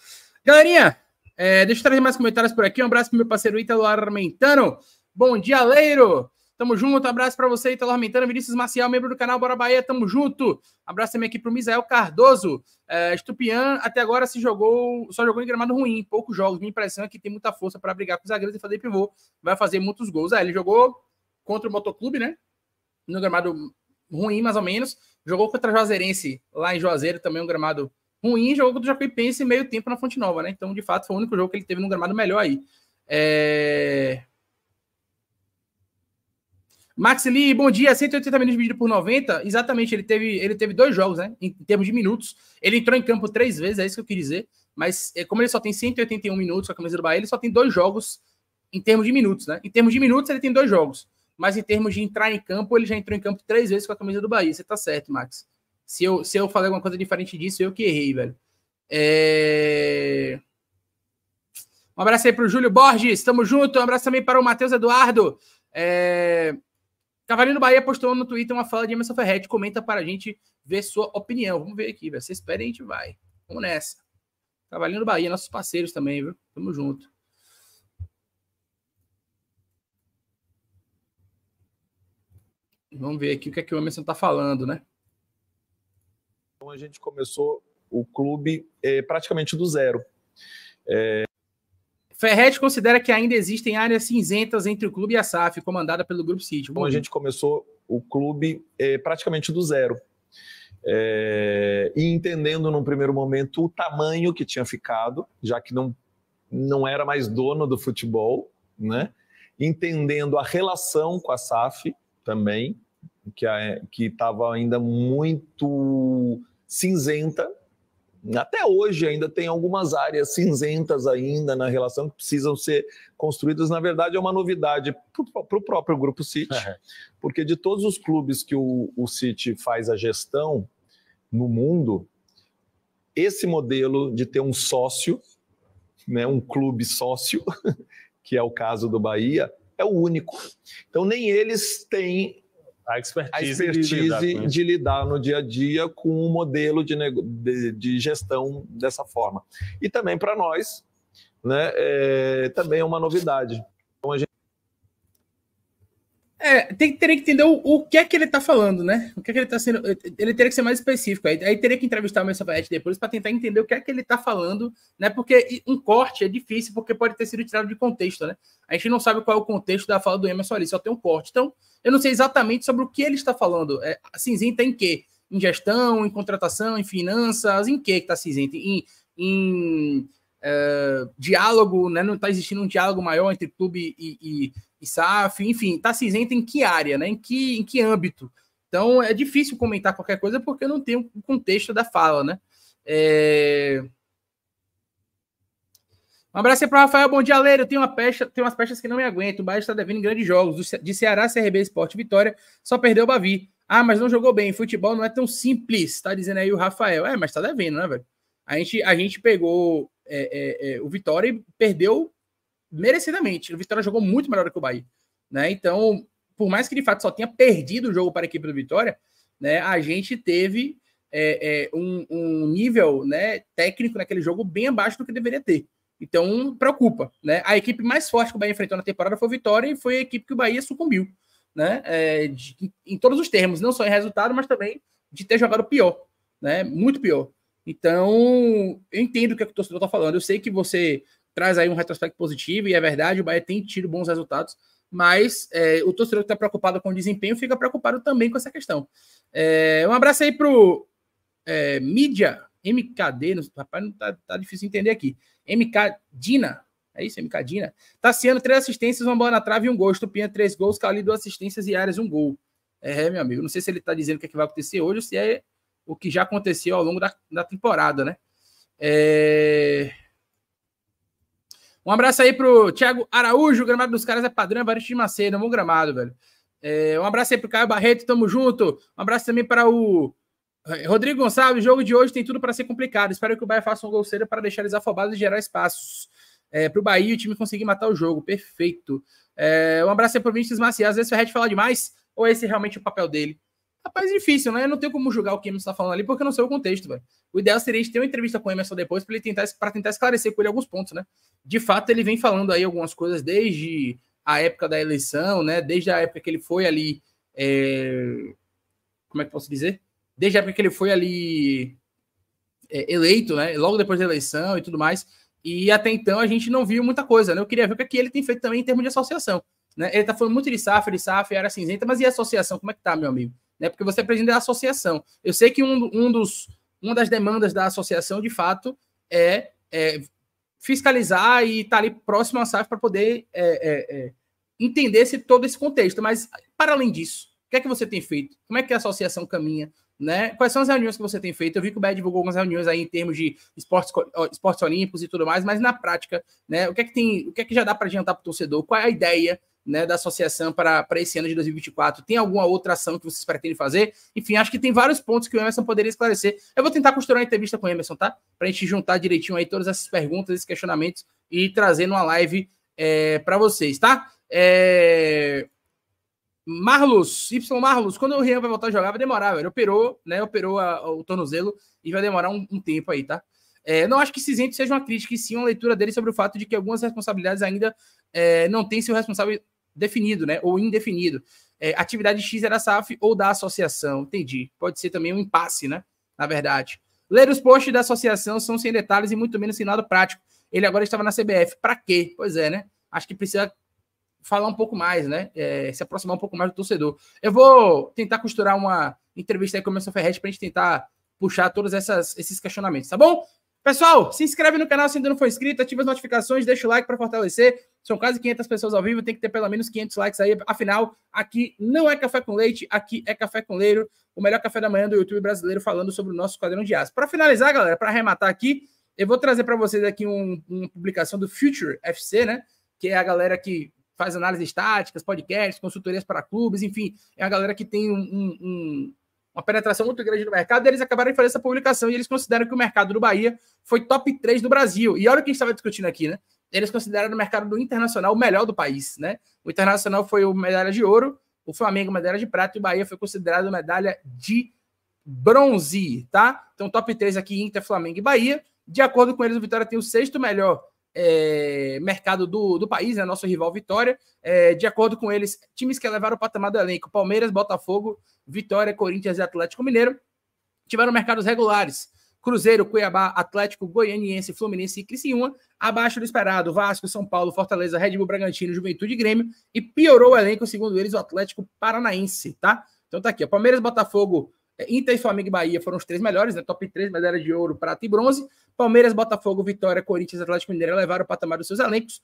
Galerinha, é, deixa eu trazer mais comentários por aqui. Um abraço pro meu parceiro Ítalo Armentano. Bom dia, Leiro. Tamo junto. Um abraço para você, Ítalo Armentano. Vinícius marcial, membro do canal Bora Bahia. Tamo junto. Um abraço também aqui pro Misael Cardoso. É, Estupian até agora se jogou, só jogou em gramado ruim. Poucos jogos. Minha impressão é que tem muita força para brigar com os zagueiros e fazer pivô. Vai fazer muitos gols. Ah, ele jogou contra o Motoclube, né? no gramado ruim, mais ou menos. Jogou contra a Juazeirense lá em Juazeiro, também um gramado ruim. Jogou contra o Jacuipense meio tempo na Fonte Nova, né? Então, de fato, foi o único jogo que ele teve num gramado melhor aí. É... Max Lee, bom dia. 180 minutos dividido por 90. Exatamente, ele teve, ele teve dois jogos, né? Em, termos de minutos. Ele entrou em campo três vezes, é isso que eu queria dizer. Mas é, como ele só tem 181 minutos com a camisa do Bahia, ele só tem dois jogos em termos de minutos, né? Em termos de minutos, ele tem dois jogos mas em termos de entrar em campo, ele já entrou em campo três vezes com a camisa do Bahia. Você tá certo, Max. Se eu, se eu falei alguma coisa diferente disso, eu que errei, velho. É... Um abraço aí pro Júlio Borges, tamo junto. Um abraço também para o Matheus Eduardo. É... Cavalinho do Bahia postou no Twitter uma fala de Emerson Ferretti. Comenta para a gente ver sua opinião. Vamos ver aqui, velho. Vocês esperem, a gente vai. Vamos nessa. Cavalinho do Bahia, nossos parceiros também, viu? Tamo junto. Vamos ver aqui o que é que o Emerson está falando, né? Então a gente começou o clube é, praticamente do zero. É... Ferret considera que ainda existem áreas cinzentas entre o clube e a SAF, comandada pelo Grupo City. Então, Bom, a gente começou o clube é, praticamente do zero. É, e entendendo num primeiro momento o tamanho que tinha ficado, já que não, não era mais dono do futebol, né? entendendo a relação com a SAF também, que estava ainda muito cinzenta. Até hoje ainda tem algumas áreas cinzentas ainda na relação que precisam ser construídas. Na verdade, é uma novidade para o próprio Grupo City, uhum. porque de todos os clubes que o, o City faz a gestão no mundo, esse modelo de ter um sócio, né, um clube sócio, <laughs> que é o caso do Bahia, é o único. Então, nem eles têm a expertise, a expertise de, lidar de, lidar no dia a dia com o um modelo de, de, gestão dessa forma. E também para nós, né, é, também é uma novidade. É, tem, teria que entender o, o, que é que ele tá falando, né? O que é que ele tá sendo. Ele teria que ser mais específico. Aí, aí teria que entrevistar o meu Sapete depois para tentar entender o que é que ele tá falando, né? Porque um corte é difícil, porque pode ter sido tirado de contexto, né? A gente não sabe qual é o contexto da fala do Emerson ali, só tem um corte. Então, eu não sei exatamente sobre o que ele está falando. É, cinzenta em quê? Em gestão, em contratação, em finanças, em quê que tá cinzenta? Em. em é, diálogo, né? Não está existindo um diálogo maior entre clube e, e ISAF, enfim, está cinzenta em que área, né? Em que, em que âmbito. Então é difícil comentar qualquer coisa porque não tem o contexto da fala, né? É... Um abraço aí para o Rafael. Bom dia, Leiro. Tem, uma pecha, tem umas pechas que não me aguento. O Bahia está devendo grandes jogos. De Ceará, CRB, Esporte Vitória. Só perdeu o Bavi. Ah, mas não jogou bem. Futebol não é tão simples, tá dizendo aí o Rafael. É, mas tá devendo, né, velho? A gente, a gente pegou é, é, é, o Vitória e perdeu merecidamente. O Vitória jogou muito melhor que o Bahia. Né? Então, por mais que de fato só tenha perdido o jogo para a equipe do Vitória, né, a gente teve é, é, um, um, nível né, técnico naquele jogo bem abaixo do que deveria ter. Então, preocupa. Né? A equipe mais forte que o Bahia enfrentou na temporada foi o Vitória e foi a equipe que o Bahia sucumbiu. Né? É, de, em todos os termos, não só em resultado, mas também de ter jogado pior. Né? Muito pior. Então, eu entendo o que, é que o torcedor está falando. Eu sei que você traz aí um retrospecto positivo, e é verdade, o Bahia tem tido bons resultados, mas é, o torcedor que está preocupado com o desempenho fica preocupado também com essa questão. É, um abraço aí para é, Mídia MKD, no, rapaz, não tá, tá, difícil entender aqui. MK Dina, é isso, MK Dina. Tassiano, três assistências, uma bola na trave e um gol. Estupinha, três gols, Cali, duas assistências e áreas um gol. É, meu amigo, não sei se ele está dizendo o que, é que vai acontecer hoje ou se é o que já aconteceu ao longo da, da temporada, né? É, um abraço aí pro Thiago Araújo, o gramado dos caras é padrão, é Barista de Macedo, é um bom gramado, velho. É, um abraço aí pro Caio Barreto, tamo junto. Um abraço também para o é, Rodrigo Gonçalves, o jogo de hoje tem tudo para ser complicado. Espero que o Bahia faça um gol cedo para deixar eles afobados e gerar espaços. É, para o Bahia o time conseguir matar o jogo, perfeito. É, um abraço aí pro Vinícius Maciel, às vezes o Ferret fala demais, ou esse é realmente o papel dele? Rapaz, difícil, né? Eu não tenho como julgar o que o está falando ali, porque eu não sei o contexto, velho. O ideal seria a gente ter uma entrevista com o Emerson depois para tentar, pra tentar esclarecer com ele alguns pontos, né? De fato, ele vem falando aí algumas coisas desde a época da eleição, né? Desde a época que ele foi ali. É... Como é que posso dizer? Desde a época que ele foi ali é, eleito, né? Logo depois da eleição e tudo mais. E até então a gente não viu muita coisa, né? Eu queria ver o que, é que ele tem feito também em termos de associação. Né? Ele tá falando muito de SAF, de SAF, área cinzenta, mas e a associação? Como é que tá, meu amigo? né? Porque você aprende da associação. Eu sei que um, um dos, uma das demandas da associação, de fato, é, é fiscalizar e estar tá ali próximo à SAF para poder é, é, é entender se todo esse contexto. Mas, para além disso, o que é que você tem feito? Como é que a associação caminha? Né? Quais são as reuniões que você tem feito? Eu vi que o BED divulgou algumas reuniões aí em termos de esportes, esportes olímpicos e tudo mais, mas na prática, né? O que é que tem, o que é que já dá para adiantar para o torcedor? Qual é a ideia né, da associação para esse ano de 2024? Tem alguma outra ação que vocês pretendem fazer? Enfim, acho que tem vários pontos que o Emerson poderia esclarecer. Eu vou tentar costurar uma entrevista com o Emerson, tá? Para a gente juntar direitinho aí todas essas perguntas, esses questionamentos e trazer numa live é, para vocês, tá? É... Marlos, Y Marlos, quando o Rian vai voltar a jogar, vai demorar, velho. Operou, né? Operou a, a, o tornozelo e vai demorar um, um tempo aí, tá? É, não acho que Cisento seja uma crítica, e sim uma leitura dele sobre o fato de que algumas responsabilidades ainda é, não têm seu responsável definido, né? Ou indefinido. É, atividade X era SAF ou da associação. Entendi. Pode ser também um impasse, né? Na verdade. Ler os posts da associação são sem detalhes e muito menos sem nada prático. Ele agora estava na CBF. Para quê? Pois é, né? Acho que precisa falar um pouco mais, né? É, se aproximar um pouco mais do torcedor. Eu vou tentar costurar uma entrevista aí com o Emerson Ferretti para a gente tentar puxar todos essas, esses questionamentos, tá bom? Pessoal, se inscreve no canal se ainda não for inscrito, ativa as notificações, deixa o like para fortalecer. São quase 500 pessoas ao vivo, tem que ter pelo menos 500 likes aí. Afinal, aqui não é café com leite, aqui é café com leiro, o melhor café da manhã do YouTube brasileiro falando sobre o nosso quadrão de aço. Para finalizar, galera, para arrematar aqui, eu vou trazer para vocês aqui um, uma publicação do Future FC, né? Que é a galera que faz análises estáticas, podcasts, consultorias para clubes, enfim, é a galera que tem um, um uma penetração muito grande no mercado, eles acabaram de fazer essa publicação e eles consideram que o mercado do Bahia foi top 3 do Brasil. E olha o que a gente estava discutindo aqui, né? Eles consideram o mercado do Internacional o melhor do país, né? O Internacional foi o medalha de ouro, o Flamengo medalha de prata e o Bahia foi considerado medalha de bronze, tá? Então, top 3 aqui, Inter, Flamengo e Bahia. De acordo com eles, o Vitória tem o sexto melhor é, mercado do, do país, né, nosso rival Vitória. É, de acordo com eles, times que levaram o patamar do elenco: Palmeiras, Botafogo, Vitória, Corinthians e Atlético Mineiro tiveram mercados regulares. Cruzeiro, Cuiabá, Atlético, Goianiense, Fluminense e Criciúma, abaixo do esperado, Vasco, São Paulo, Fortaleza, Red Bull, Bragantino, Juventude e Grêmio, e piorou o elenco, segundo eles, o Atlético Paranaense, tá? Então tá aqui, ó, Palmeiras, Botafogo, Inter, Flamengo e Bahia foram os três melhores, né? Top 3, medalha de ouro, prata e bronze. Palmeiras, Botafogo, Vitória, Corinthians e Atlético Mineiro levaram o patamar dos seus elencos.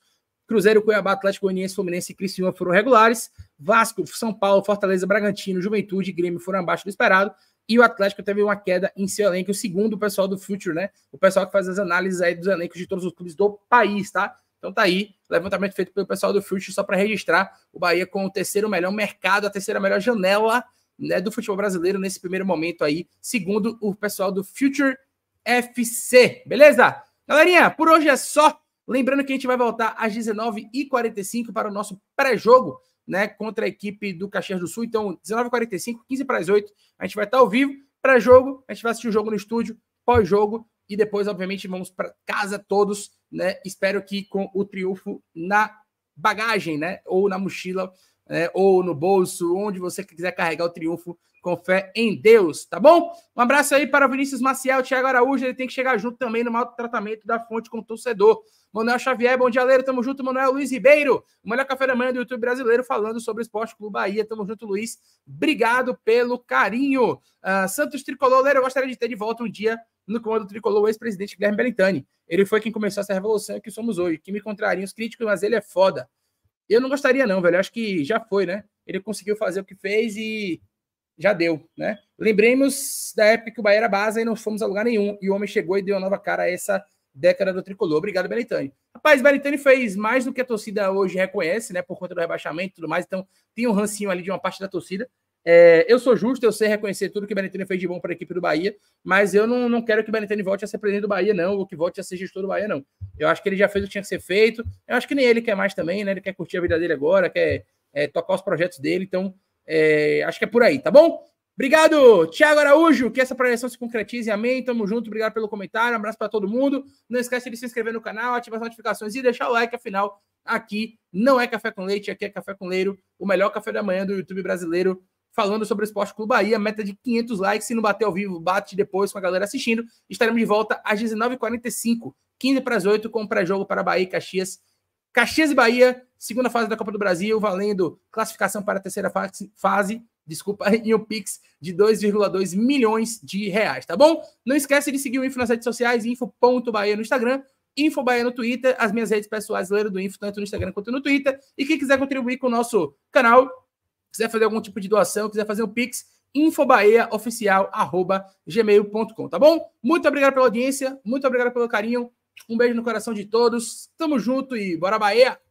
Cruzeiro, Cuiabá, Atlético Goianiense, Fluminense e Criciúma foram regulares. Vasco, São Paulo, Fortaleza, Bragantino, Juventude e Grêmio foram abaixo do esperado. E o Atlético teve uma queda em seu elenco, segundo o pessoal do Future, né? O pessoal que faz as análises aí dos elencos de todos os clubes do país, tá? Então tá aí, levantamento feito pelo pessoal do Future só para registrar o Bahia com o terceiro melhor mercado, a terceira melhor janela né, do futebol brasileiro nesse primeiro momento aí, segundo o pessoal do Future FC, beleza? Galerinha, por hoje é só. Lembrando que a gente vai voltar às 19h45 para o nosso pré-jogo, né, contra a equipe do Caxias do Sul. Então, 19h45, 15 para as 8, a gente vai estar ao vivo. Pré-jogo, a gente vai assistir o jogo no estúdio, pós-jogo, e depois, obviamente, vamos para casa todos, né? Espero que com o triunfo na bagagem, né? Ou na mochila né, ou no bolso, onde você quiser carregar o triunfo com fé em Deus, tá bom? Um abraço aí para Vinícius Maciel, Thiago Araújo, ele tem que chegar junto também no alto tratamento da fonte com o torcedor. Manuel Xavier, bom dia, Leiro, tamo junto, Manuel Luiz Ribeiro, o melhor café da manhã do YouTube brasileiro, falando sobre o Esporte Clube Bahia, tamo junto, Luiz, obrigado pelo carinho. Uh, Santos Tricolor, Leiro, eu gostaria de ter de volta um dia no comando tricolor o ex-presidente Guilherme Belintani. Ele foi quem começou essa revolução que somos hoje, que me contrariam os críticos, mas ele é foda. Eu não gostaria, não, velho. acho que já foi, né? Ele conseguiu fazer o que fez e já deu, né? Lembremos da época que o Bahia era base e não fomos a lugar nenhum. E o homem chegou e deu uma nova cara a essa década do tricolor. Obrigado, Belitani. Rapaz, Belitani fez mais do que a torcida hoje reconhece, né? Por conta do rebaixamento e tudo mais. Então, tem um rancinho ali de uma parte da torcida. É, eu sou justo, eu sei reconhecer tudo que o Benetini fez de bom para a equipe do Bahia, mas eu não, não quero que o Benetini volte a ser presidente do Bahia, não, ou que volte a ser gestor do Bahia, não. Eu acho que ele já fez o que tinha que ser feito. Eu acho que nem ele quer mais também, né? Ele quer curtir a vida dele agora, quer é, tocar os projetos dele, então é, acho que é por aí, tá bom? Obrigado, Tiago Araújo, que essa projeção se concretize, amém, tamo junto, obrigado pelo comentário, um abraço para todo mundo, não esquece de se inscrever no canal, ativar as notificações e deixar o like, afinal, aqui não é café com leite, aqui é café com leiro, o melhor café da manhã do YouTube brasileiro, falando sobre o Esporte Clube Bahia, meta de 500 likes, se não bater ao vivo, bate depois com a galera assistindo. Estaremos de volta às 19h45, 15 para as 8, com o pré-jogo para Bahia e Caxias. Caxias e Bahia, segunda fase da Copa do Brasil, valendo classificação para a terceira fase, desculpa, <laughs> em um Pix de 2,2 milhões de reais, tá bom? Não esquece de seguir o Info nas redes sociais, info.bahia no Instagram, Info Bahia no Twitter, as minhas redes pessoais, Leiro do Info, tanto no Instagram quanto no Twitter. E quem quiser contribuir com o nosso canal, quiser fazer algum tipo de doação, quiser fazer um Pix, infobaeaoficial.gmail.com, tá bom? Muito obrigado pela audiência, muito obrigado pelo carinho, um beijo no coração de todos, tamo junto e bora Bahia!